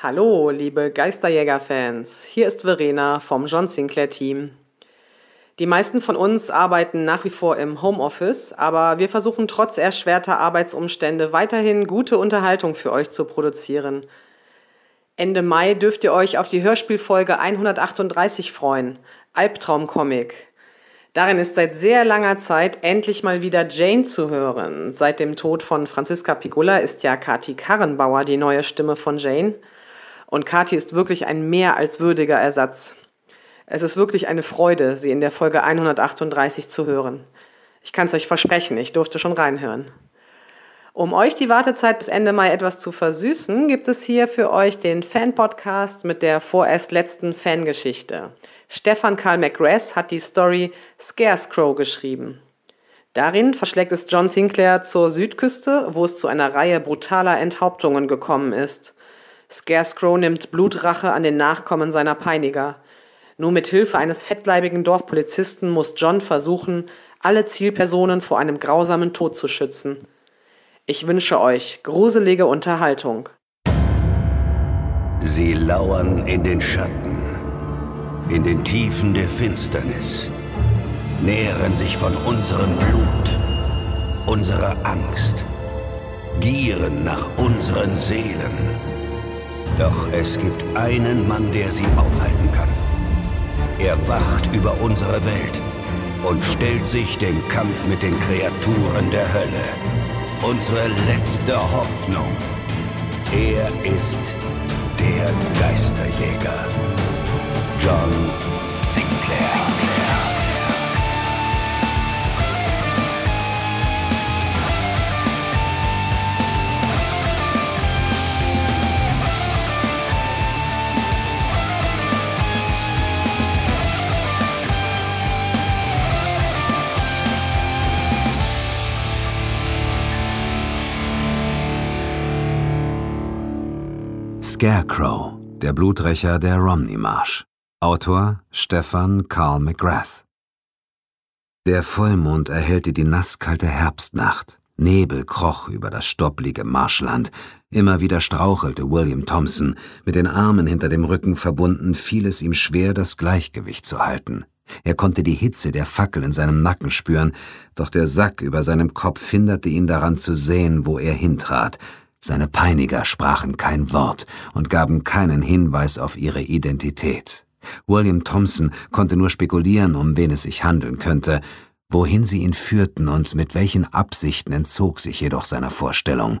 Hallo, liebe Geisterjäger-Fans. Hier ist Verena vom John Sinclair Team. Die meisten von uns arbeiten nach wie vor im Homeoffice, aber wir versuchen trotz erschwerter Arbeitsumstände weiterhin gute Unterhaltung für euch zu produzieren. Ende Mai dürft ihr euch auf die Hörspielfolge 138 freuen, Albtraumcomic. Darin ist seit sehr langer Zeit endlich mal wieder Jane zu hören. Seit dem Tod von Franziska Pigula ist ja Kati Karrenbauer die neue Stimme von Jane. Und Kathi ist wirklich ein mehr als würdiger Ersatz. Es ist wirklich eine Freude, sie in der Folge 138 zu hören. Ich kann es euch versprechen, ich durfte schon reinhören. Um euch die Wartezeit bis Ende Mai etwas zu versüßen, gibt es hier für euch den Fan-Podcast mit der vorerst letzten Fangeschichte. Stefan Karl McGrath hat die Story Scarecrow geschrieben. Darin verschlägt es John Sinclair zur Südküste, wo es zu einer Reihe brutaler Enthauptungen gekommen ist. Scarecrow nimmt Blutrache an den Nachkommen seiner Peiniger. Nur mit Hilfe eines fettleibigen Dorfpolizisten muss John versuchen, alle Zielpersonen vor einem grausamen Tod zu schützen. Ich wünsche euch gruselige Unterhaltung. Sie lauern in den Schatten, in den Tiefen der Finsternis, nähren sich von unserem Blut, unserer Angst, gieren nach unseren Seelen. Doch es gibt einen Mann, der sie aufhalten kann. Er wacht über unsere Welt und stellt sich dem Kampf mit den Kreaturen der Hölle. Unsere letzte Hoffnung. Er ist der Geisterjäger. John Sinclair. Scarecrow, der Blutrecher der Romney-Marsch. Autor Stefan Carl McGrath. Der Vollmond erhellte die nasskalte Herbstnacht. Nebel kroch über das stopplige Marschland. Immer wieder strauchelte William Thompson, mit den Armen hinter dem Rücken verbunden, fiel es ihm schwer, das Gleichgewicht zu halten. Er konnte die Hitze der Fackel in seinem Nacken spüren, doch der Sack über seinem Kopf hinderte ihn daran zu sehen, wo er hintrat. Seine Peiniger sprachen kein Wort und gaben keinen Hinweis auf ihre Identität. William Thompson konnte nur spekulieren, um wen es sich handeln könnte, wohin sie ihn führten und mit welchen Absichten entzog sich jedoch seiner Vorstellung.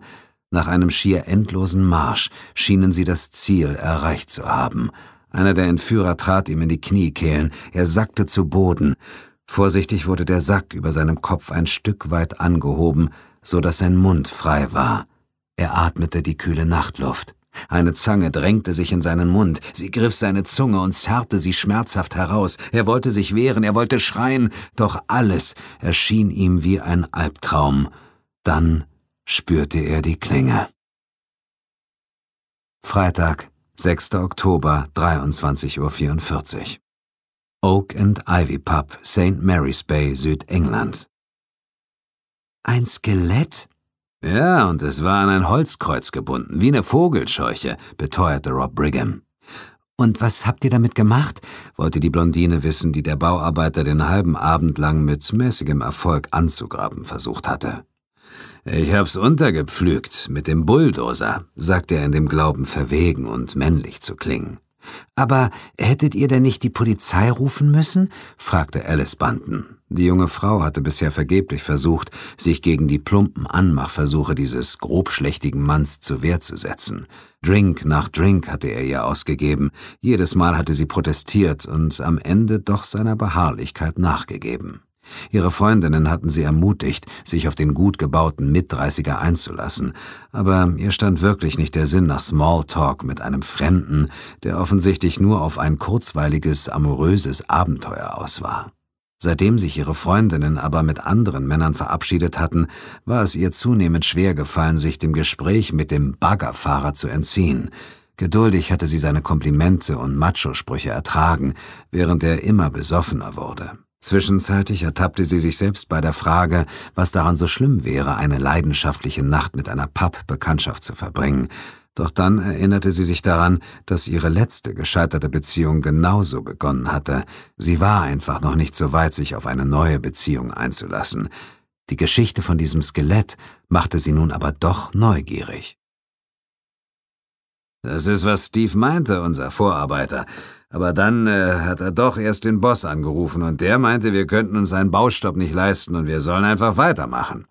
Nach einem schier endlosen Marsch schienen sie das Ziel erreicht zu haben. Einer der Entführer trat ihm in die Kniekehlen, er sackte zu Boden. Vorsichtig wurde der Sack über seinem Kopf ein Stück weit angehoben, so dass sein Mund frei war. Er atmete die kühle Nachtluft. Eine Zange drängte sich in seinen Mund, sie griff seine Zunge und zerrte sie schmerzhaft heraus. Er wollte sich wehren, er wollte schreien, doch alles erschien ihm wie ein Albtraum. Dann spürte er die Klinge. Freitag, 6. Oktober, 23.44 Uhr. Oak and Ivy Pub, St. Mary's Bay, Südengland. Ein Skelett? Ja, und es war an ein Holzkreuz gebunden, wie eine Vogelscheuche, beteuerte Rob Brigham. Und was habt ihr damit gemacht? wollte die Blondine wissen, die der Bauarbeiter den halben Abend lang mit mäßigem Erfolg anzugraben versucht hatte. Ich hab's untergepflügt, mit dem Bulldozer, sagte er in dem Glauben, verwegen und männlich zu klingen. Aber hättet ihr denn nicht die Polizei rufen müssen? fragte Alice Banton. Die junge Frau hatte bisher vergeblich versucht, sich gegen die plumpen Anmachversuche dieses grobschlächtigen Manns zur Wehr zu setzen. Drink nach Drink hatte er ihr ausgegeben, jedes Mal hatte sie protestiert und am Ende doch seiner Beharrlichkeit nachgegeben. Ihre Freundinnen hatten sie ermutigt, sich auf den gut gebauten Mitdreißiger einzulassen, aber ihr stand wirklich nicht der Sinn nach Smalltalk mit einem Fremden, der offensichtlich nur auf ein kurzweiliges, amoröses Abenteuer aus war. Seitdem sich ihre Freundinnen aber mit anderen Männern verabschiedet hatten, war es ihr zunehmend schwer gefallen, sich dem Gespräch mit dem Baggerfahrer zu entziehen. Geduldig hatte sie seine Komplimente und Macho-Sprüche ertragen, während er immer besoffener wurde. Zwischenzeitig ertappte sie sich selbst bei der Frage, was daran so schlimm wäre, eine leidenschaftliche Nacht mit einer Papp-Bekanntschaft zu verbringen. Doch dann erinnerte sie sich daran, dass ihre letzte gescheiterte Beziehung genauso begonnen hatte. Sie war einfach noch nicht so weit, sich auf eine neue Beziehung einzulassen. Die Geschichte von diesem Skelett machte sie nun aber doch neugierig. Das ist, was Steve meinte, unser Vorarbeiter. Aber dann äh, hat er doch erst den Boss angerufen und der meinte, wir könnten uns einen Baustopp nicht leisten und wir sollen einfach weitermachen.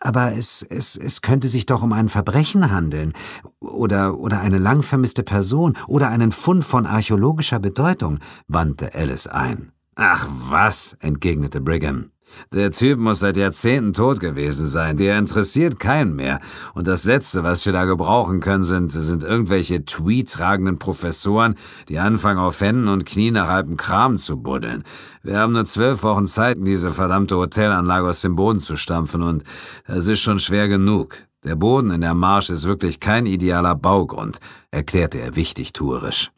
Aber es, es, es könnte sich doch um ein Verbrechen handeln oder, oder eine lang vermisste Person oder einen Fund von archäologischer Bedeutung, wandte Alice ein. Ach was, entgegnete Brigham. Der Typ muss seit Jahrzehnten tot gewesen sein. Der interessiert keinen mehr. Und das Letzte, was wir da gebrauchen können, sind, sind irgendwelche Tweet-tragenden Professoren, die anfangen, auf Händen und Knien nach halbem Kram zu buddeln. Wir haben nur zwölf Wochen Zeit, diese verdammte Hotelanlage aus dem Boden zu stampfen. Und es ist schon schwer genug. Der Boden in der Marsch ist wirklich kein idealer Baugrund, erklärte er wichtigtuerisch.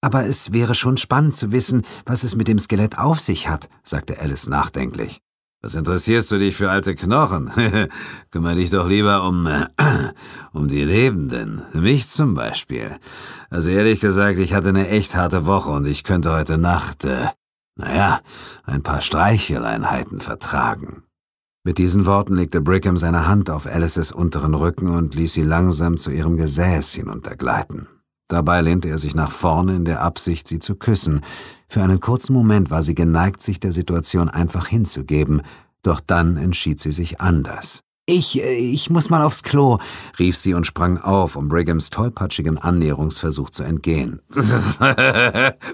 Aber es wäre schon spannend zu wissen, was es mit dem Skelett auf sich hat, sagte Alice nachdenklich. Was interessierst du dich für alte Knochen? Kümmer dich doch lieber um, um die Lebenden. Mich zum Beispiel. Also ehrlich gesagt, ich hatte eine echt harte Woche und ich könnte heute Nacht, äh, naja, ein paar Streicheleinheiten vertragen. Mit diesen Worten legte Brigham seine Hand auf Alices unteren Rücken und ließ sie langsam zu ihrem Gesäß hinuntergleiten. Dabei lehnte er sich nach vorne in der Absicht, sie zu küssen, für einen kurzen Moment war sie geneigt, sich der Situation einfach hinzugeben, doch dann entschied sie sich anders. Ich, äh, ich muss mal aufs Klo, rief sie und sprang auf, um Brighams tollpatschigem Annäherungsversuch zu entgehen.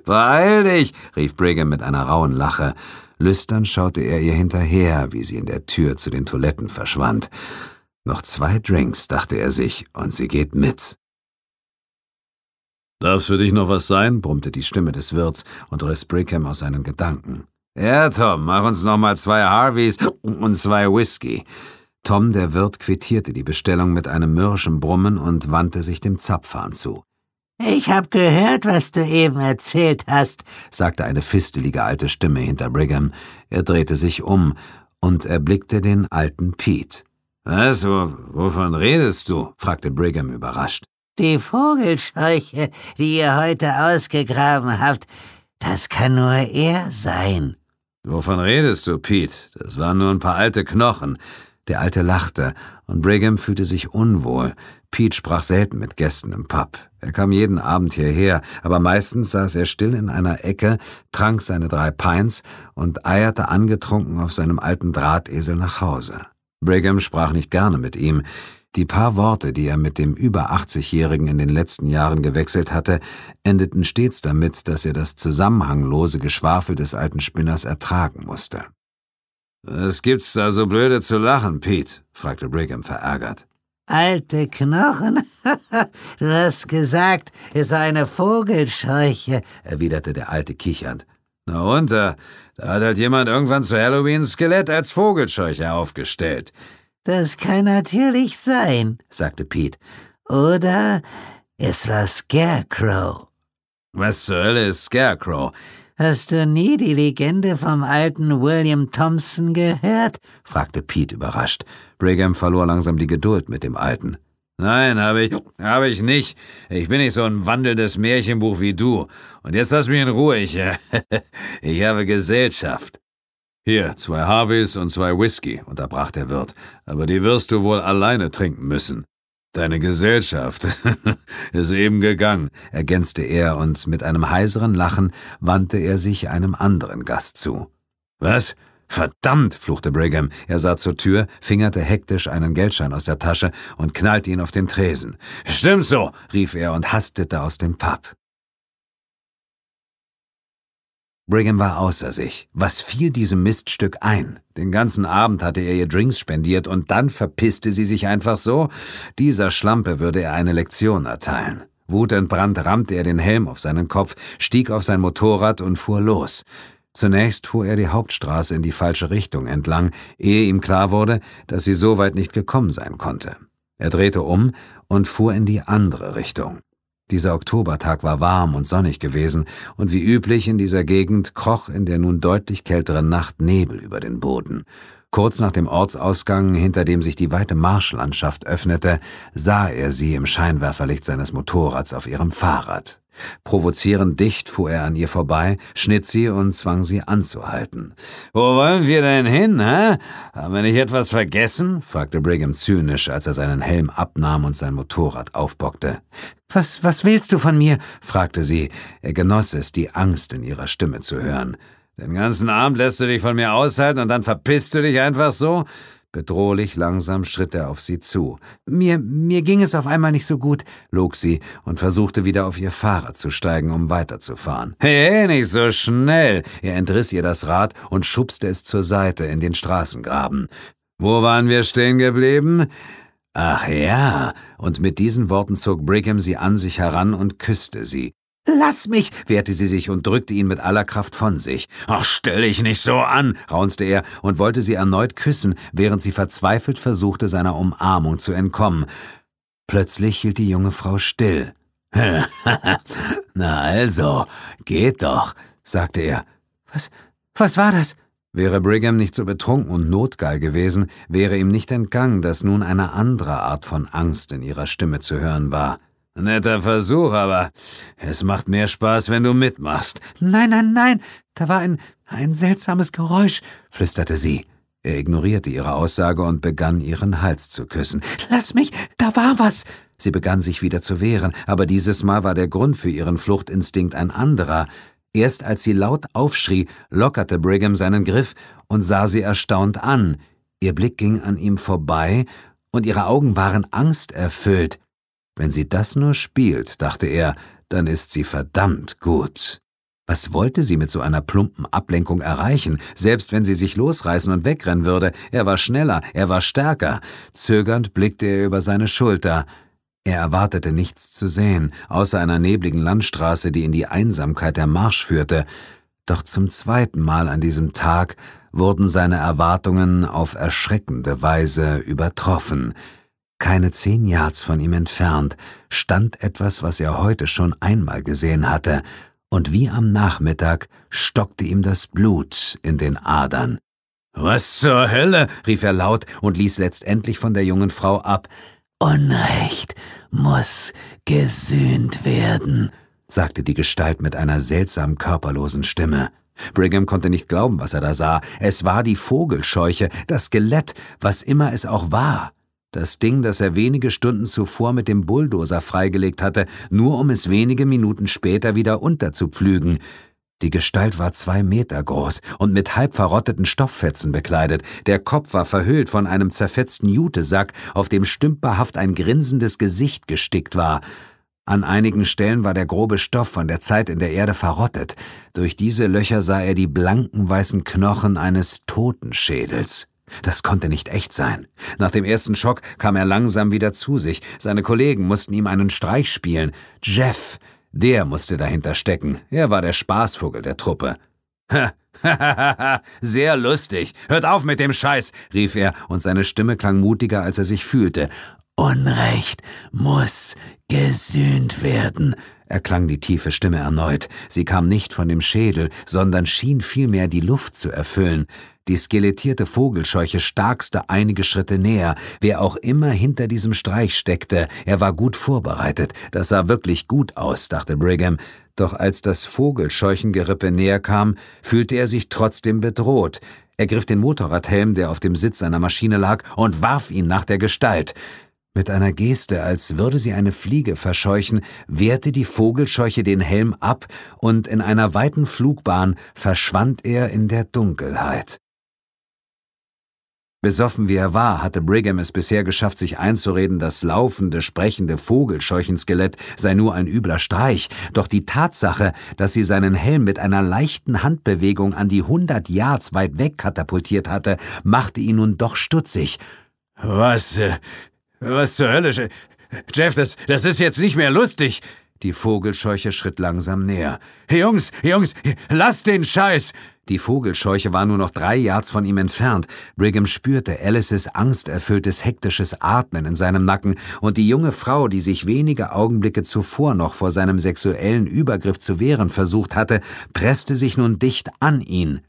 Beeil dich, rief Brigham mit einer rauen Lache. Lüstern schaute er ihr hinterher, wie sie in der Tür zu den Toiletten verschwand. Noch zwei Drinks, dachte er sich, und sie geht mit. Darf's für dich noch was sein? brummte die Stimme des Wirts und riss Brigham aus seinen Gedanken. Ja, Tom, mach uns noch mal zwei Harveys und zwei Whisky. Tom, der Wirt, quittierte die Bestellung mit einem mürrischen Brummen und wandte sich dem Zapfhahn zu. Ich hab gehört, was du eben erzählt hast, sagte eine fistelige alte Stimme hinter Brigham. Er drehte sich um und erblickte den alten Pete. Was? Also, wovon redest du? fragte Brigham überrascht. Die Vogelscheuche, die ihr heute ausgegraben habt, das kann nur er sein. Wovon redest du, Pete? Das waren nur ein paar alte Knochen. Der Alte lachte, und Brigham fühlte sich unwohl. Pete sprach selten mit Gästen im Pub. Er kam jeden Abend hierher, aber meistens saß er still in einer Ecke, trank seine drei Pints und eierte angetrunken auf seinem alten Drahtesel nach Hause. Brigham sprach nicht gerne mit ihm. Die paar Worte, die er mit dem über 80-Jährigen in den letzten Jahren gewechselt hatte, endeten stets damit, dass er das zusammenhanglose Geschwafel des alten Spinners ertragen musste. Was gibt's da so blöde zu lachen, Pete? fragte Brigham verärgert. Alte Knochen? du hast gesagt, es war eine Vogelscheuche, erwiderte der Alte kichernd. Na und, äh, da hat halt jemand irgendwann zu Halloween Skelett als Vogelscheuche aufgestellt. Das kann natürlich sein, sagte Pete. Oder es war Scarecrow. Was zur Hölle ist Scarecrow? Hast du nie die Legende vom alten William Thompson gehört? fragte Pete überrascht. Brigham verlor langsam die Geduld mit dem Alten. Nein, habe ich, hab ich nicht. Ich bin nicht so ein wandelndes Märchenbuch wie du. Und jetzt lass mich in Ruhe. Ich, ich habe Gesellschaft. Hier, zwei Harveys und zwei Whisky, unterbrach der Wirt, aber die wirst du wohl alleine trinken müssen. Deine Gesellschaft ist eben gegangen, ergänzte er, und mit einem heiseren Lachen wandte er sich einem anderen Gast zu. Was? Verdammt, fluchte Brigham. Er sah zur Tür, fingerte hektisch einen Geldschein aus der Tasche und knallte ihn auf den Tresen. Stimmt so, rief er und hastete aus dem Pub. Brigham war außer sich. Was fiel diesem Miststück ein? Den ganzen Abend hatte er ihr Drinks spendiert und dann verpisste sie sich einfach so? Dieser Schlampe würde er eine Lektion erteilen. Wutentbrannt rammte er den Helm auf seinen Kopf, stieg auf sein Motorrad und fuhr los. Zunächst fuhr er die Hauptstraße in die falsche Richtung entlang, ehe ihm klar wurde, dass sie so weit nicht gekommen sein konnte. Er drehte um und fuhr in die andere Richtung. Dieser Oktobertag war warm und sonnig gewesen, und wie üblich in dieser Gegend kroch in der nun deutlich kälteren Nacht Nebel über den Boden. Kurz nach dem Ortsausgang, hinter dem sich die weite Marschlandschaft öffnete, sah er sie im Scheinwerferlicht seines Motorrads auf ihrem Fahrrad. Provozierend dicht fuhr er an ihr vorbei, schnitt sie und zwang sie anzuhalten. Wo wollen wir denn hin, hä? Haben wir nicht etwas vergessen? fragte Brigham zynisch, als er seinen Helm abnahm und sein Motorrad aufbockte. Was, was willst du von mir? fragte sie. Er genoss es, die Angst in ihrer Stimme zu hören. Den ganzen Abend lässt du dich von mir aushalten und dann verpisst du dich einfach so? Bedrohlich langsam schritt er auf sie zu. Mir, mir ging es auf einmal nicht so gut, log sie und versuchte wieder auf ihr Fahrrad zu steigen, um weiterzufahren. Hey, nicht so schnell! Er entriss ihr das Rad und schubste es zur Seite in den Straßengraben. Wo waren wir stehen geblieben? Ach ja, und mit diesen Worten zog Brigham sie an sich heran und küsste sie. Lass mich, wehrte sie sich und drückte ihn mit aller Kraft von sich. Ach, stell dich nicht so an, raunste er und wollte sie erneut küssen, während sie verzweifelt versuchte, seiner Umarmung zu entkommen. Plötzlich hielt die junge Frau still. Na also, geht doch, sagte er. Was, was war das? Wäre Brigham nicht so betrunken und notgeil gewesen, wäre ihm nicht entgangen, dass nun eine andere Art von Angst in ihrer Stimme zu hören war. Netter Versuch, aber es macht mehr Spaß, wenn du mitmachst. Nein, nein, nein, da war ein, ein seltsames Geräusch, flüsterte sie. Er ignorierte ihre Aussage und begann, ihren Hals zu küssen. Lass mich, da war was! Sie begann sich wieder zu wehren, aber dieses Mal war der Grund für ihren Fluchtinstinkt ein anderer. Erst als sie laut aufschrie, lockerte Brigham seinen Griff und sah sie erstaunt an. Ihr Blick ging an ihm vorbei und ihre Augen waren angsterfüllt. Wenn sie das nur spielt, dachte er, dann ist sie verdammt gut. Was wollte sie mit so einer plumpen Ablenkung erreichen, selbst wenn sie sich losreißen und wegrennen würde? Er war schneller, er war stärker. Zögernd blickte er über seine Schulter. Er erwartete nichts zu sehen, außer einer nebligen Landstraße, die in die Einsamkeit der Marsch führte, doch zum zweiten Mal an diesem Tag wurden seine Erwartungen auf erschreckende Weise übertroffen. Keine zehn Yards von ihm entfernt stand etwas, was er heute schon einmal gesehen hatte, und wie am Nachmittag stockte ihm das Blut in den Adern. Was zur Hölle? rief er laut und ließ letztendlich von der jungen Frau ab. Unrecht muss gesühnt werden, sagte die Gestalt mit einer seltsam körperlosen Stimme. Brigham konnte nicht glauben, was er da sah. Es war die Vogelscheuche, das Skelett, was immer es auch war. Das Ding, das er wenige Stunden zuvor mit dem Bulldozer freigelegt hatte, nur um es wenige Minuten später wieder unterzupflügen. Die Gestalt war zwei Meter groß und mit halb verrotteten Stofffetzen bekleidet. Der Kopf war verhüllt von einem zerfetzten Jutesack, auf dem stümperhaft ein grinsendes Gesicht gestickt war. An einigen Stellen war der grobe Stoff von der Zeit in der Erde verrottet. Durch diese Löcher sah er die blanken weißen Knochen eines Totenschädels. Das konnte nicht echt sein. Nach dem ersten Schock kam er langsam wieder zu sich. Seine Kollegen mussten ihm einen Streich spielen. Jeff, der musste dahinter stecken. Er war der Spaßvogel der Truppe. Ha, ha, ha, ha, sehr lustig. Hört auf mit dem Scheiß, rief er, und seine Stimme klang mutiger, als er sich fühlte. Unrecht muss gesühnt werden, erklang die tiefe Stimme erneut. Sie kam nicht von dem Schädel, sondern schien vielmehr die Luft zu erfüllen. Die skelettierte Vogelscheuche starkste einige Schritte näher. Wer auch immer hinter diesem Streich steckte, er war gut vorbereitet. Das sah wirklich gut aus, dachte Brigham. Doch als das Vogelscheuchengerippe näher kam, fühlte er sich trotzdem bedroht. Er griff den Motorradhelm, der auf dem Sitz seiner Maschine lag, und warf ihn nach der Gestalt. Mit einer Geste, als würde sie eine Fliege verscheuchen, wehrte die Vogelscheuche den Helm ab, und in einer weiten Flugbahn verschwand er in der Dunkelheit. Besoffen wie er war, hatte Brigham es bisher geschafft, sich einzureden, das laufende, sprechende Vogelscheuchenskelett sei nur ein übler Streich, doch die Tatsache, dass sie seinen Helm mit einer leichten Handbewegung an die 100 Yards weit weg katapultiert hatte, machte ihn nun doch stutzig. Was, äh, was zur Hölle, Jeff, das, das ist jetzt nicht mehr lustig. Die Vogelscheuche schritt langsam näher. Jungs, Jungs, lasst den Scheiß! Die Vogelscheuche war nur noch drei Yards von ihm entfernt. Brigham spürte Alices angsterfülltes, hektisches Atmen in seinem Nacken, und die junge Frau, die sich wenige Augenblicke zuvor noch vor seinem sexuellen Übergriff zu wehren versucht hatte, presste sich nun dicht an ihn.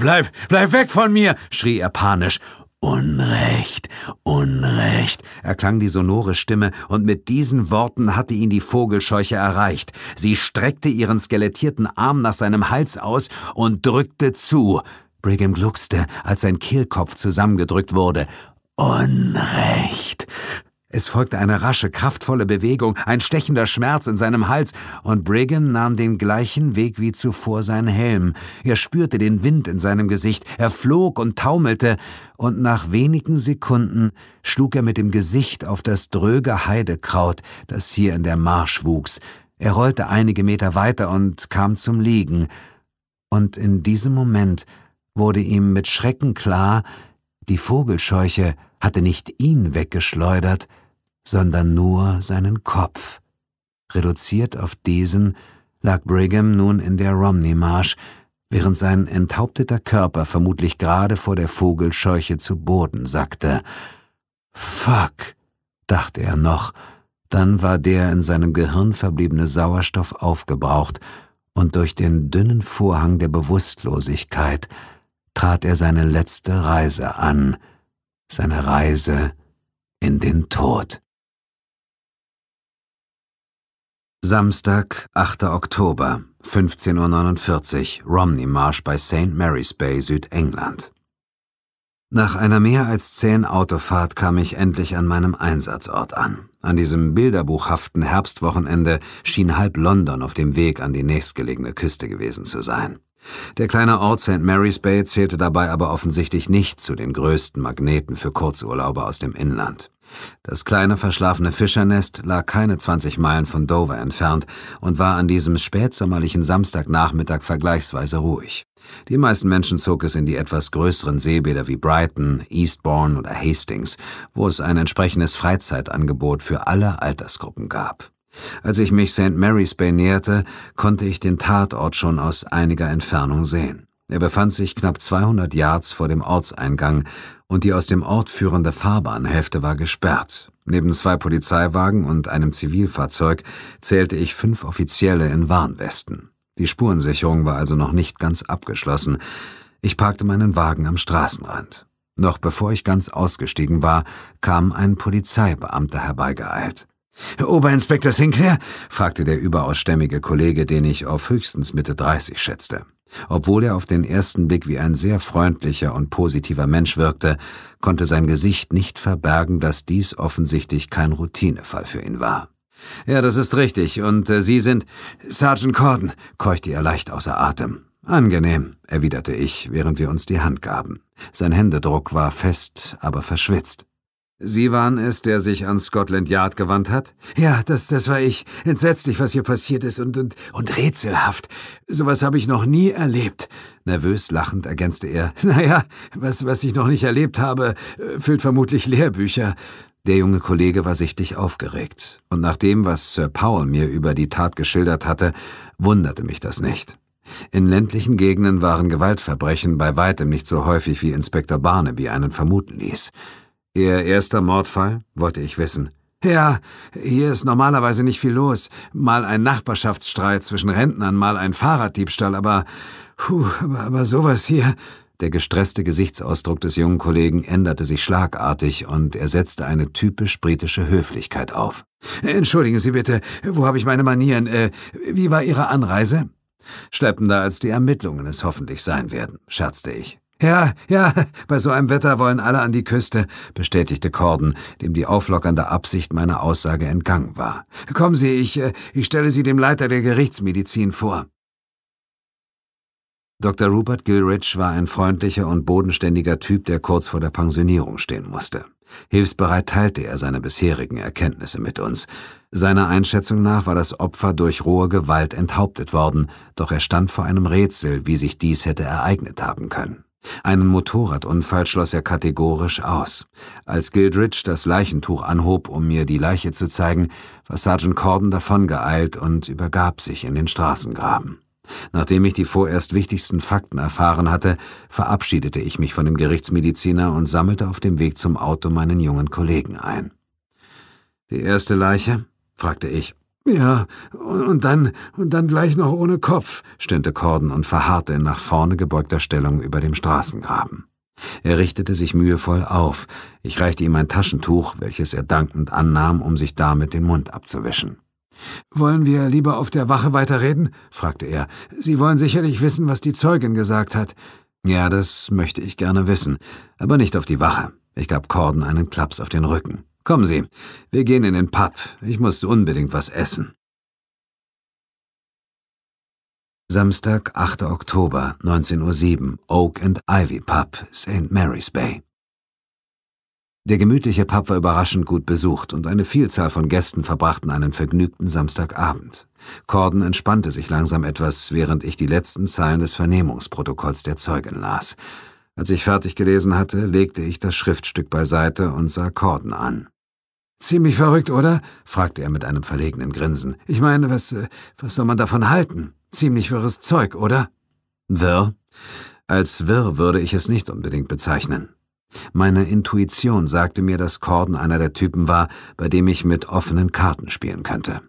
Bleib, bleib weg von mir! schrie er panisch Unrecht, Unrecht, erklang die sonore Stimme, und mit diesen Worten hatte ihn die Vogelscheuche erreicht. Sie streckte ihren skelettierten Arm nach seinem Hals aus und drückte zu. Brigham gluckste, als sein Kehlkopf zusammengedrückt wurde. Unrecht. Es folgte eine rasche, kraftvolle Bewegung, ein stechender Schmerz in seinem Hals, und Brigham nahm den gleichen Weg wie zuvor seinen Helm. Er spürte den Wind in seinem Gesicht, er flog und taumelte, und nach wenigen Sekunden schlug er mit dem Gesicht auf das dröge Heidekraut, das hier in der Marsch wuchs. Er rollte einige Meter weiter und kam zum Liegen. Und in diesem Moment wurde ihm mit Schrecken klar, die Vogelscheuche hatte nicht ihn weggeschleudert, sondern nur seinen Kopf. Reduziert auf diesen lag Brigham nun in der Romney Marsh, während sein enthaupteter Körper vermutlich gerade vor der Vogelscheuche zu Boden sackte. Fuck, dachte er noch, dann war der in seinem Gehirn verbliebene Sauerstoff aufgebraucht, und durch den dünnen Vorhang der Bewusstlosigkeit trat er seine letzte Reise an, seine Reise in den Tod. Samstag, 8. Oktober, 15.49 Uhr, Romney Marsh bei St. Mary's Bay, Südengland. Nach einer mehr als zehn Autofahrt kam ich endlich an meinem Einsatzort an. An diesem bilderbuchhaften Herbstwochenende schien halb London auf dem Weg an die nächstgelegene Küste gewesen zu sein. Der kleine Ort St. Mary's Bay zählte dabei aber offensichtlich nicht zu den größten Magneten für Kurzurlauber aus dem Inland. Das kleine verschlafene Fischernest lag keine 20 Meilen von Dover entfernt und war an diesem spätsommerlichen Samstagnachmittag vergleichsweise ruhig. Die meisten Menschen zog es in die etwas größeren Seebäder wie Brighton, Eastbourne oder Hastings, wo es ein entsprechendes Freizeitangebot für alle Altersgruppen gab. Als ich mich St. Mary's Bay näherte, konnte ich den Tatort schon aus einiger Entfernung sehen. Er befand sich knapp 200 Yards vor dem Ortseingang und die aus dem Ort führende Fahrbahnhälfte war gesperrt. Neben zwei Polizeiwagen und einem Zivilfahrzeug zählte ich fünf Offizielle in Warnwesten. Die Spurensicherung war also noch nicht ganz abgeschlossen. Ich parkte meinen Wagen am Straßenrand. Noch bevor ich ganz ausgestiegen war, kam ein Polizeibeamter herbeigeeilt. Oberinspektor Sinclair? fragte der überaus stämmige Kollege, den ich auf höchstens Mitte 30 schätzte. Obwohl er auf den ersten Blick wie ein sehr freundlicher und positiver Mensch wirkte, konnte sein Gesicht nicht verbergen, dass dies offensichtlich kein Routinefall für ihn war. Ja, das ist richtig, und äh, Sie sind Sergeant Corden, keuchte er leicht außer Atem. Angenehm, erwiderte ich, während wir uns die Hand gaben. Sein Händedruck war fest, aber verschwitzt. Sie waren es, der sich an Scotland Yard gewandt hat? Ja, das, das war ich. Entsetzlich, was hier passiert ist und, und, und rätselhaft. Sowas habe ich noch nie erlebt. Nervös lachend ergänzte er. Naja, was, was ich noch nicht erlebt habe, füllt vermutlich Lehrbücher. Der junge Kollege war sichtlich aufgeregt. Und nach dem, was Sir Powell mir über die Tat geschildert hatte, wunderte mich das nicht. In ländlichen Gegenden waren Gewaltverbrechen bei weitem nicht so häufig, wie Inspektor Barnaby einen vermuten ließ. Ihr erster Mordfall? wollte ich wissen. Ja, hier ist normalerweise nicht viel los. Mal ein Nachbarschaftsstreit zwischen Rentnern, mal ein Fahrraddiebstahl, aber, puh, aber, aber sowas hier. Der gestresste Gesichtsausdruck des jungen Kollegen änderte sich schlagartig und er setzte eine typisch britische Höflichkeit auf. Entschuldigen Sie bitte, wo habe ich meine Manieren? Äh, wie war Ihre Anreise? Schleppender als die Ermittlungen es hoffentlich sein werden, scherzte ich. Ja, ja, bei so einem Wetter wollen alle an die Küste, bestätigte Corden, dem die auflockernde Absicht meiner Aussage entgangen war. Kommen Sie, ich, äh, ich stelle Sie dem Leiter der Gerichtsmedizin vor. Dr. Rupert Gilrich war ein freundlicher und bodenständiger Typ, der kurz vor der Pensionierung stehen musste. Hilfsbereit teilte er seine bisherigen Erkenntnisse mit uns. Seiner Einschätzung nach war das Opfer durch rohe Gewalt enthauptet worden, doch er stand vor einem Rätsel, wie sich dies hätte ereignet haben können. Einen Motorradunfall schloss er kategorisch aus. Als Gildridge das Leichentuch anhob, um mir die Leiche zu zeigen, war Sergeant Corden davongeeilt und übergab sich in den Straßengraben. Nachdem ich die vorerst wichtigsten Fakten erfahren hatte, verabschiedete ich mich von dem Gerichtsmediziner und sammelte auf dem Weg zum Auto meinen jungen Kollegen ein. Die erste Leiche? fragte ich. Ja, und dann, und dann gleich noch ohne Kopf, stöhnte Corden und verharrte in nach vorne gebeugter Stellung über dem Straßengraben. Er richtete sich mühevoll auf. Ich reichte ihm ein Taschentuch, welches er dankend annahm, um sich damit den Mund abzuwischen. Wollen wir lieber auf der Wache weiterreden? fragte er. Sie wollen sicherlich wissen, was die Zeugin gesagt hat. Ja, das möchte ich gerne wissen, aber nicht auf die Wache. Ich gab Corden einen Klaps auf den Rücken. Kommen Sie, wir gehen in den Pub. Ich muss unbedingt was essen. Samstag, 8. Oktober, 19.07 Uhr, Oak and Ivy Pub, St. Mary's Bay. Der gemütliche Pub war überraschend gut besucht und eine Vielzahl von Gästen verbrachten einen vergnügten Samstagabend. Corden entspannte sich langsam etwas, während ich die letzten Zeilen des Vernehmungsprotokolls der Zeugin las. Als ich fertig gelesen hatte, legte ich das Schriftstück beiseite und sah Corden an. Ziemlich verrückt, oder? fragte er mit einem verlegenen Grinsen. Ich meine, was, äh, was soll man davon halten? Ziemlich wirres Zeug, oder? Wirr? Als wirr würde ich es nicht unbedingt bezeichnen. Meine Intuition sagte mir, dass Corden einer der Typen war, bei dem ich mit offenen Karten spielen könnte.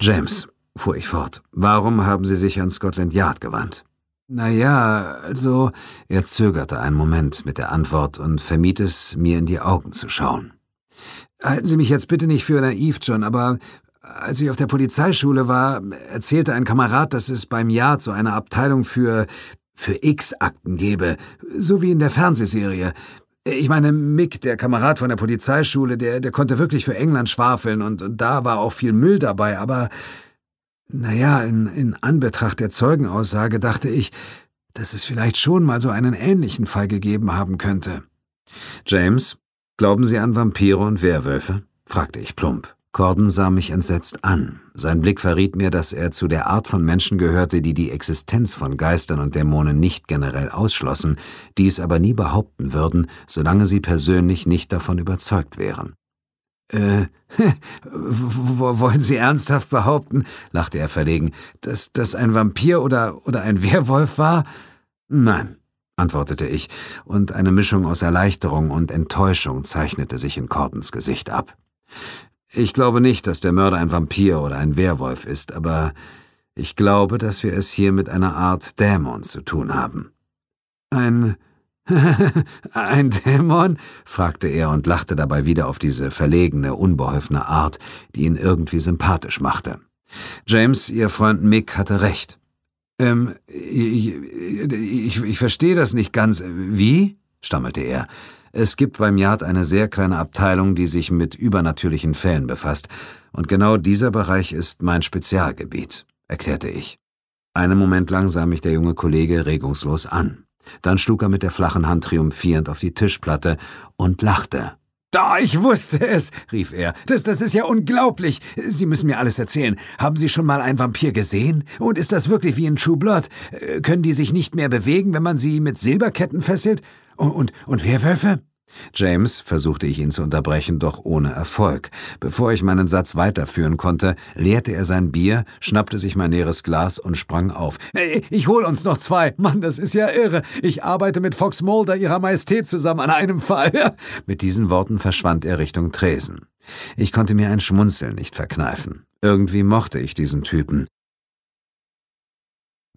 James, fuhr ich fort, warum haben Sie sich an Scotland Yard gewandt? Naja, also er zögerte einen Moment mit der Antwort und vermied es, mir in die Augen zu schauen. Halten Sie mich jetzt bitte nicht für naiv, John, aber als ich auf der Polizeischule war, erzählte ein Kamerad, dass es beim Jahr zu einer Abteilung für für X-Akten gebe, so wie in der Fernsehserie. Ich meine, Mick, der Kamerad von der Polizeischule, der, der konnte wirklich für England schwafeln und, und da war auch viel Müll dabei, aber naja, in, in Anbetracht der Zeugenaussage dachte ich, dass es vielleicht schon mal so einen ähnlichen Fall gegeben haben könnte. James, glauben Sie an Vampire und Werwölfe? fragte ich plump. Corden sah mich entsetzt an. Sein Blick verriet mir, dass er zu der Art von Menschen gehörte, die die Existenz von Geistern und Dämonen nicht generell ausschlossen, dies aber nie behaupten würden, solange sie persönlich nicht davon überzeugt wären. Äh, wollen Sie ernsthaft behaupten, lachte er verlegen, dass das ein Vampir oder, oder ein Werwolf war? Nein, antwortete ich, und eine Mischung aus Erleichterung und Enttäuschung zeichnete sich in Cordons Gesicht ab. Ich glaube nicht, dass der Mörder ein Vampir oder ein Werwolf ist, aber ich glaube, dass wir es hier mit einer Art Dämon zu tun haben. Ein Ein Dämon? fragte er und lachte dabei wieder auf diese verlegene, unbeholfene Art, die ihn irgendwie sympathisch machte. James, ihr Freund Mick, hatte recht. Ähm, ich, ich, ich verstehe das nicht ganz. Wie? stammelte er. Es gibt beim Yard eine sehr kleine Abteilung, die sich mit übernatürlichen Fällen befasst, und genau dieser Bereich ist mein Spezialgebiet, erklärte ich. Einen Moment lang sah mich der junge Kollege regungslos an. Dann schlug er mit der flachen Hand triumphierend auf die Tischplatte und lachte. Da, ich wusste es, rief er. Das, das ist ja unglaublich. Sie müssen mir alles erzählen. Haben Sie schon mal einen Vampir gesehen? Und ist das wirklich wie ein True Blood? Äh, können die sich nicht mehr bewegen, wenn man sie mit Silberketten fesselt? Und, und, und Werwölfe? James versuchte ich ihn zu unterbrechen, doch ohne Erfolg. Bevor ich meinen Satz weiterführen konnte, leerte er sein Bier, schnappte sich mein näheres Glas und sprang auf. Hey, ich hol uns noch zwei. Mann, das ist ja irre. Ich arbeite mit Fox Mulder, ihrer Majestät, zusammen an einem Fall. mit diesen Worten verschwand er Richtung Tresen. Ich konnte mir ein Schmunzeln nicht verkneifen. Irgendwie mochte ich diesen Typen.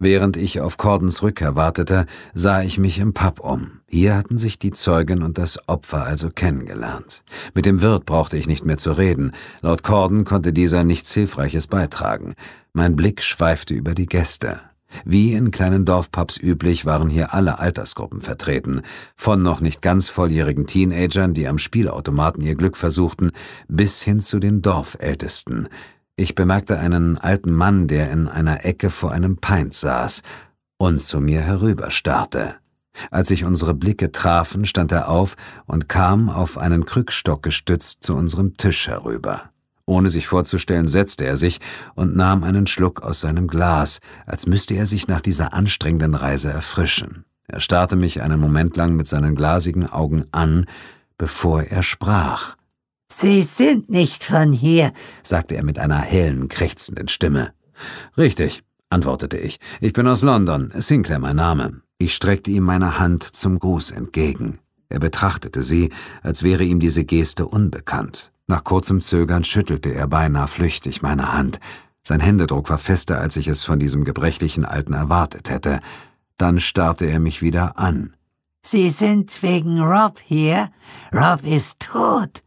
Während ich auf Cordens Rückkehr wartete, sah ich mich im Pub um. Hier hatten sich die Zeugin und das Opfer also kennengelernt. Mit dem Wirt brauchte ich nicht mehr zu reden. Laut Corden konnte dieser nichts Hilfreiches beitragen. Mein Blick schweifte über die Gäste. Wie in kleinen Dorfpubs üblich waren hier alle Altersgruppen vertreten, von noch nicht ganz volljährigen Teenagern, die am Spielautomaten ihr Glück versuchten, bis hin zu den Dorfältesten. Ich bemerkte einen alten Mann, der in einer Ecke vor einem Pint saß und zu mir herüberstarrte. Als sich unsere Blicke trafen, stand er auf und kam auf einen Krückstock gestützt zu unserem Tisch herüber. Ohne sich vorzustellen, setzte er sich und nahm einen Schluck aus seinem Glas, als müsste er sich nach dieser anstrengenden Reise erfrischen. Er starrte mich einen Moment lang mit seinen glasigen Augen an, bevor er sprach. Sie sind nicht von hier, sagte er mit einer hellen, krächzenden Stimme. Richtig, antwortete ich. Ich bin aus London, Sinclair mein Name. Ich streckte ihm meine Hand zum Gruß entgegen. Er betrachtete sie, als wäre ihm diese Geste unbekannt. Nach kurzem Zögern schüttelte er beinahe flüchtig meine Hand. Sein Händedruck war fester, als ich es von diesem gebrechlichen Alten erwartet hätte. Dann starrte er mich wieder an. Sie sind wegen Rob hier? Rob ist tot,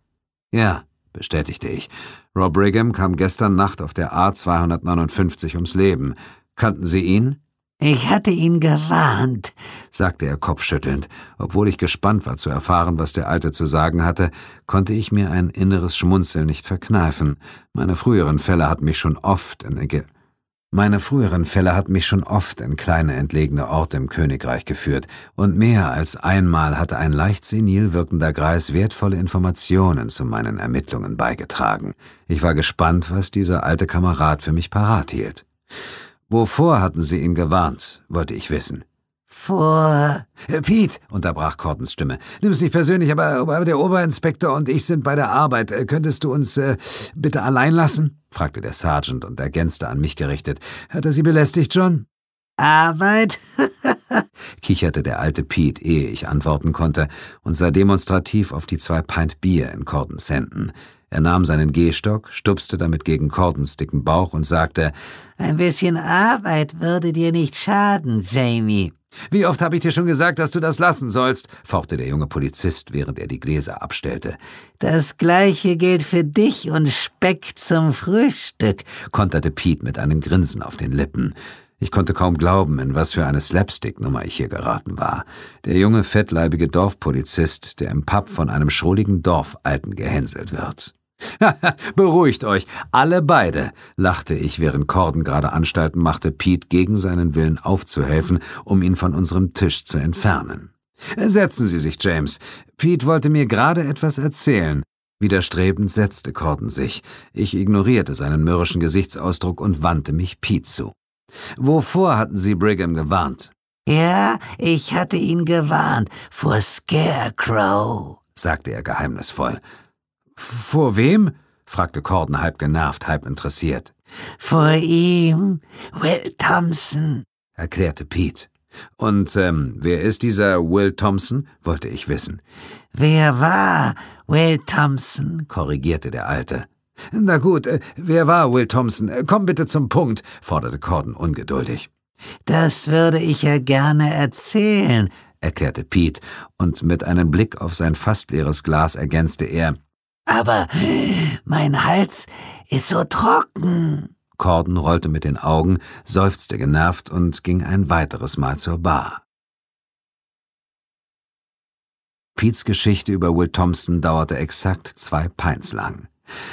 ja, bestätigte ich. Rob Brigham kam gestern Nacht auf der A259 ums Leben. Kannten Sie ihn? Ich hatte ihn gewarnt, sagte er kopfschüttelnd. Obwohl ich gespannt war zu erfahren, was der Alte zu sagen hatte, konnte ich mir ein inneres Schmunzeln nicht verkneifen. Meine früheren Fälle hatten mich schon oft in Ägypten. Meine früheren Fälle hatten mich schon oft in kleine entlegene Orte im Königreich geführt, und mehr als einmal hatte ein leicht senil wirkender Greis wertvolle Informationen zu meinen Ermittlungen beigetragen. Ich war gespannt, was dieser alte Kamerad für mich parat hielt. Wovor hatten Sie ihn gewarnt, wollte ich wissen vor. Äh, Pete, unterbrach Cortons Stimme. Nimm's nicht persönlich, aber, aber der Oberinspektor und ich sind bei der Arbeit. Äh, könntest du uns äh, bitte allein lassen? fragte der Sergeant und ergänzte an mich gerichtet. Hat er Sie belästigt, John? Arbeit? kicherte der alte Pete, ehe ich antworten konnte, und sah demonstrativ auf die zwei Pint Bier in Cordons Händen. Er nahm seinen Gehstock, stupste damit gegen Cordons dicken Bauch und sagte, »Ein bisschen Arbeit würde dir nicht schaden, Jamie.« wie oft habe ich dir schon gesagt, dass du das lassen sollst, fauchte der junge Polizist, während er die Gläser abstellte. Das gleiche gilt für dich und Speck zum Frühstück, konterte Pete mit einem Grinsen auf den Lippen. Ich konnte kaum glauben, in was für eine Slapstick-Nummer ich hier geraten war. Der junge, fettleibige Dorfpolizist, der im Pub von einem schrulligen Dorfalten gehänselt wird. Beruhigt euch, alle beide, lachte ich, während Corden gerade Anstalten machte, Pete gegen seinen Willen aufzuhelfen, um ihn von unserem Tisch zu entfernen. Setzen Sie sich, James. Pete wollte mir gerade etwas erzählen. Widerstrebend setzte Corden sich. Ich ignorierte seinen mürrischen Gesichtsausdruck und wandte mich Pete zu. Wovor hatten Sie Brigham gewarnt? Ja, ich hatte ihn gewarnt vor Scarecrow, sagte er geheimnisvoll. Vor wem? fragte Corden halb genervt, halb interessiert. Vor ihm, Will Thompson, erklärte Pete. Und ähm, wer ist dieser Will Thompson? wollte ich wissen. Wer war Will Thompson? korrigierte der Alte. Na gut, äh, wer war Will Thompson? Äh, komm bitte zum Punkt, forderte Corden ungeduldig. Das würde ich ja gerne erzählen, erklärte Pete, und mit einem Blick auf sein fast leeres Glas ergänzte er aber mein Hals ist so trocken. Corden rollte mit den Augen, seufzte genervt und ging ein weiteres Mal zur Bar. Pete's Geschichte über Will Thompson dauerte exakt zwei Pints lang.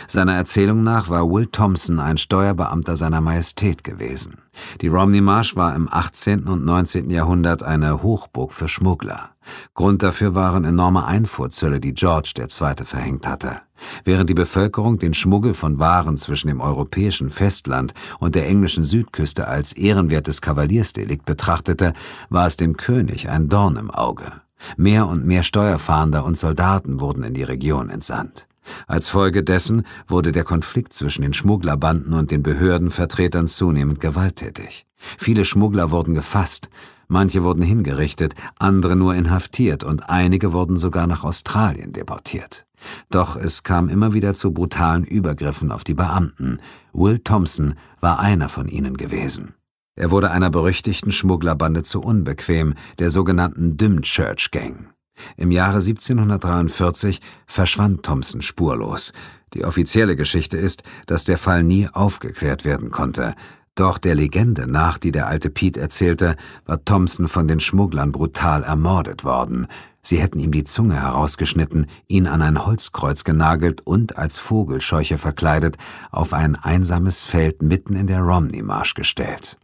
Seiner Erzählung nach war Will Thompson ein Steuerbeamter seiner Majestät gewesen. Die Romney Marsh war im 18. und 19. Jahrhundert eine Hochburg für Schmuggler. Grund dafür waren enorme Einfuhrzölle, die George II. verhängt hatte. Während die Bevölkerung den Schmuggel von Waren zwischen dem europäischen Festland und der englischen Südküste als ehrenwertes Kavaliersdelikt betrachtete, war es dem König ein Dorn im Auge. Mehr und mehr Steuerfahnder und Soldaten wurden in die Region entsandt. Als Folge dessen wurde der Konflikt zwischen den Schmugglerbanden und den Behördenvertretern zunehmend gewalttätig. Viele Schmuggler wurden gefasst, manche wurden hingerichtet, andere nur inhaftiert und einige wurden sogar nach Australien deportiert. Doch es kam immer wieder zu brutalen Übergriffen auf die Beamten. Will Thompson war einer von ihnen gewesen. Er wurde einer berüchtigten Schmugglerbande zu unbequem, der sogenannten Dymchurch Gang. Im Jahre 1743 verschwand Thompson spurlos. Die offizielle Geschichte ist, dass der Fall nie aufgeklärt werden konnte. Doch der Legende nach, die der alte Pete erzählte, war Thompson von den Schmugglern brutal ermordet worden. Sie hätten ihm die Zunge herausgeschnitten, ihn an ein Holzkreuz genagelt und als Vogelscheuche verkleidet auf ein einsames Feld mitten in der Romney-Marsch gestellt.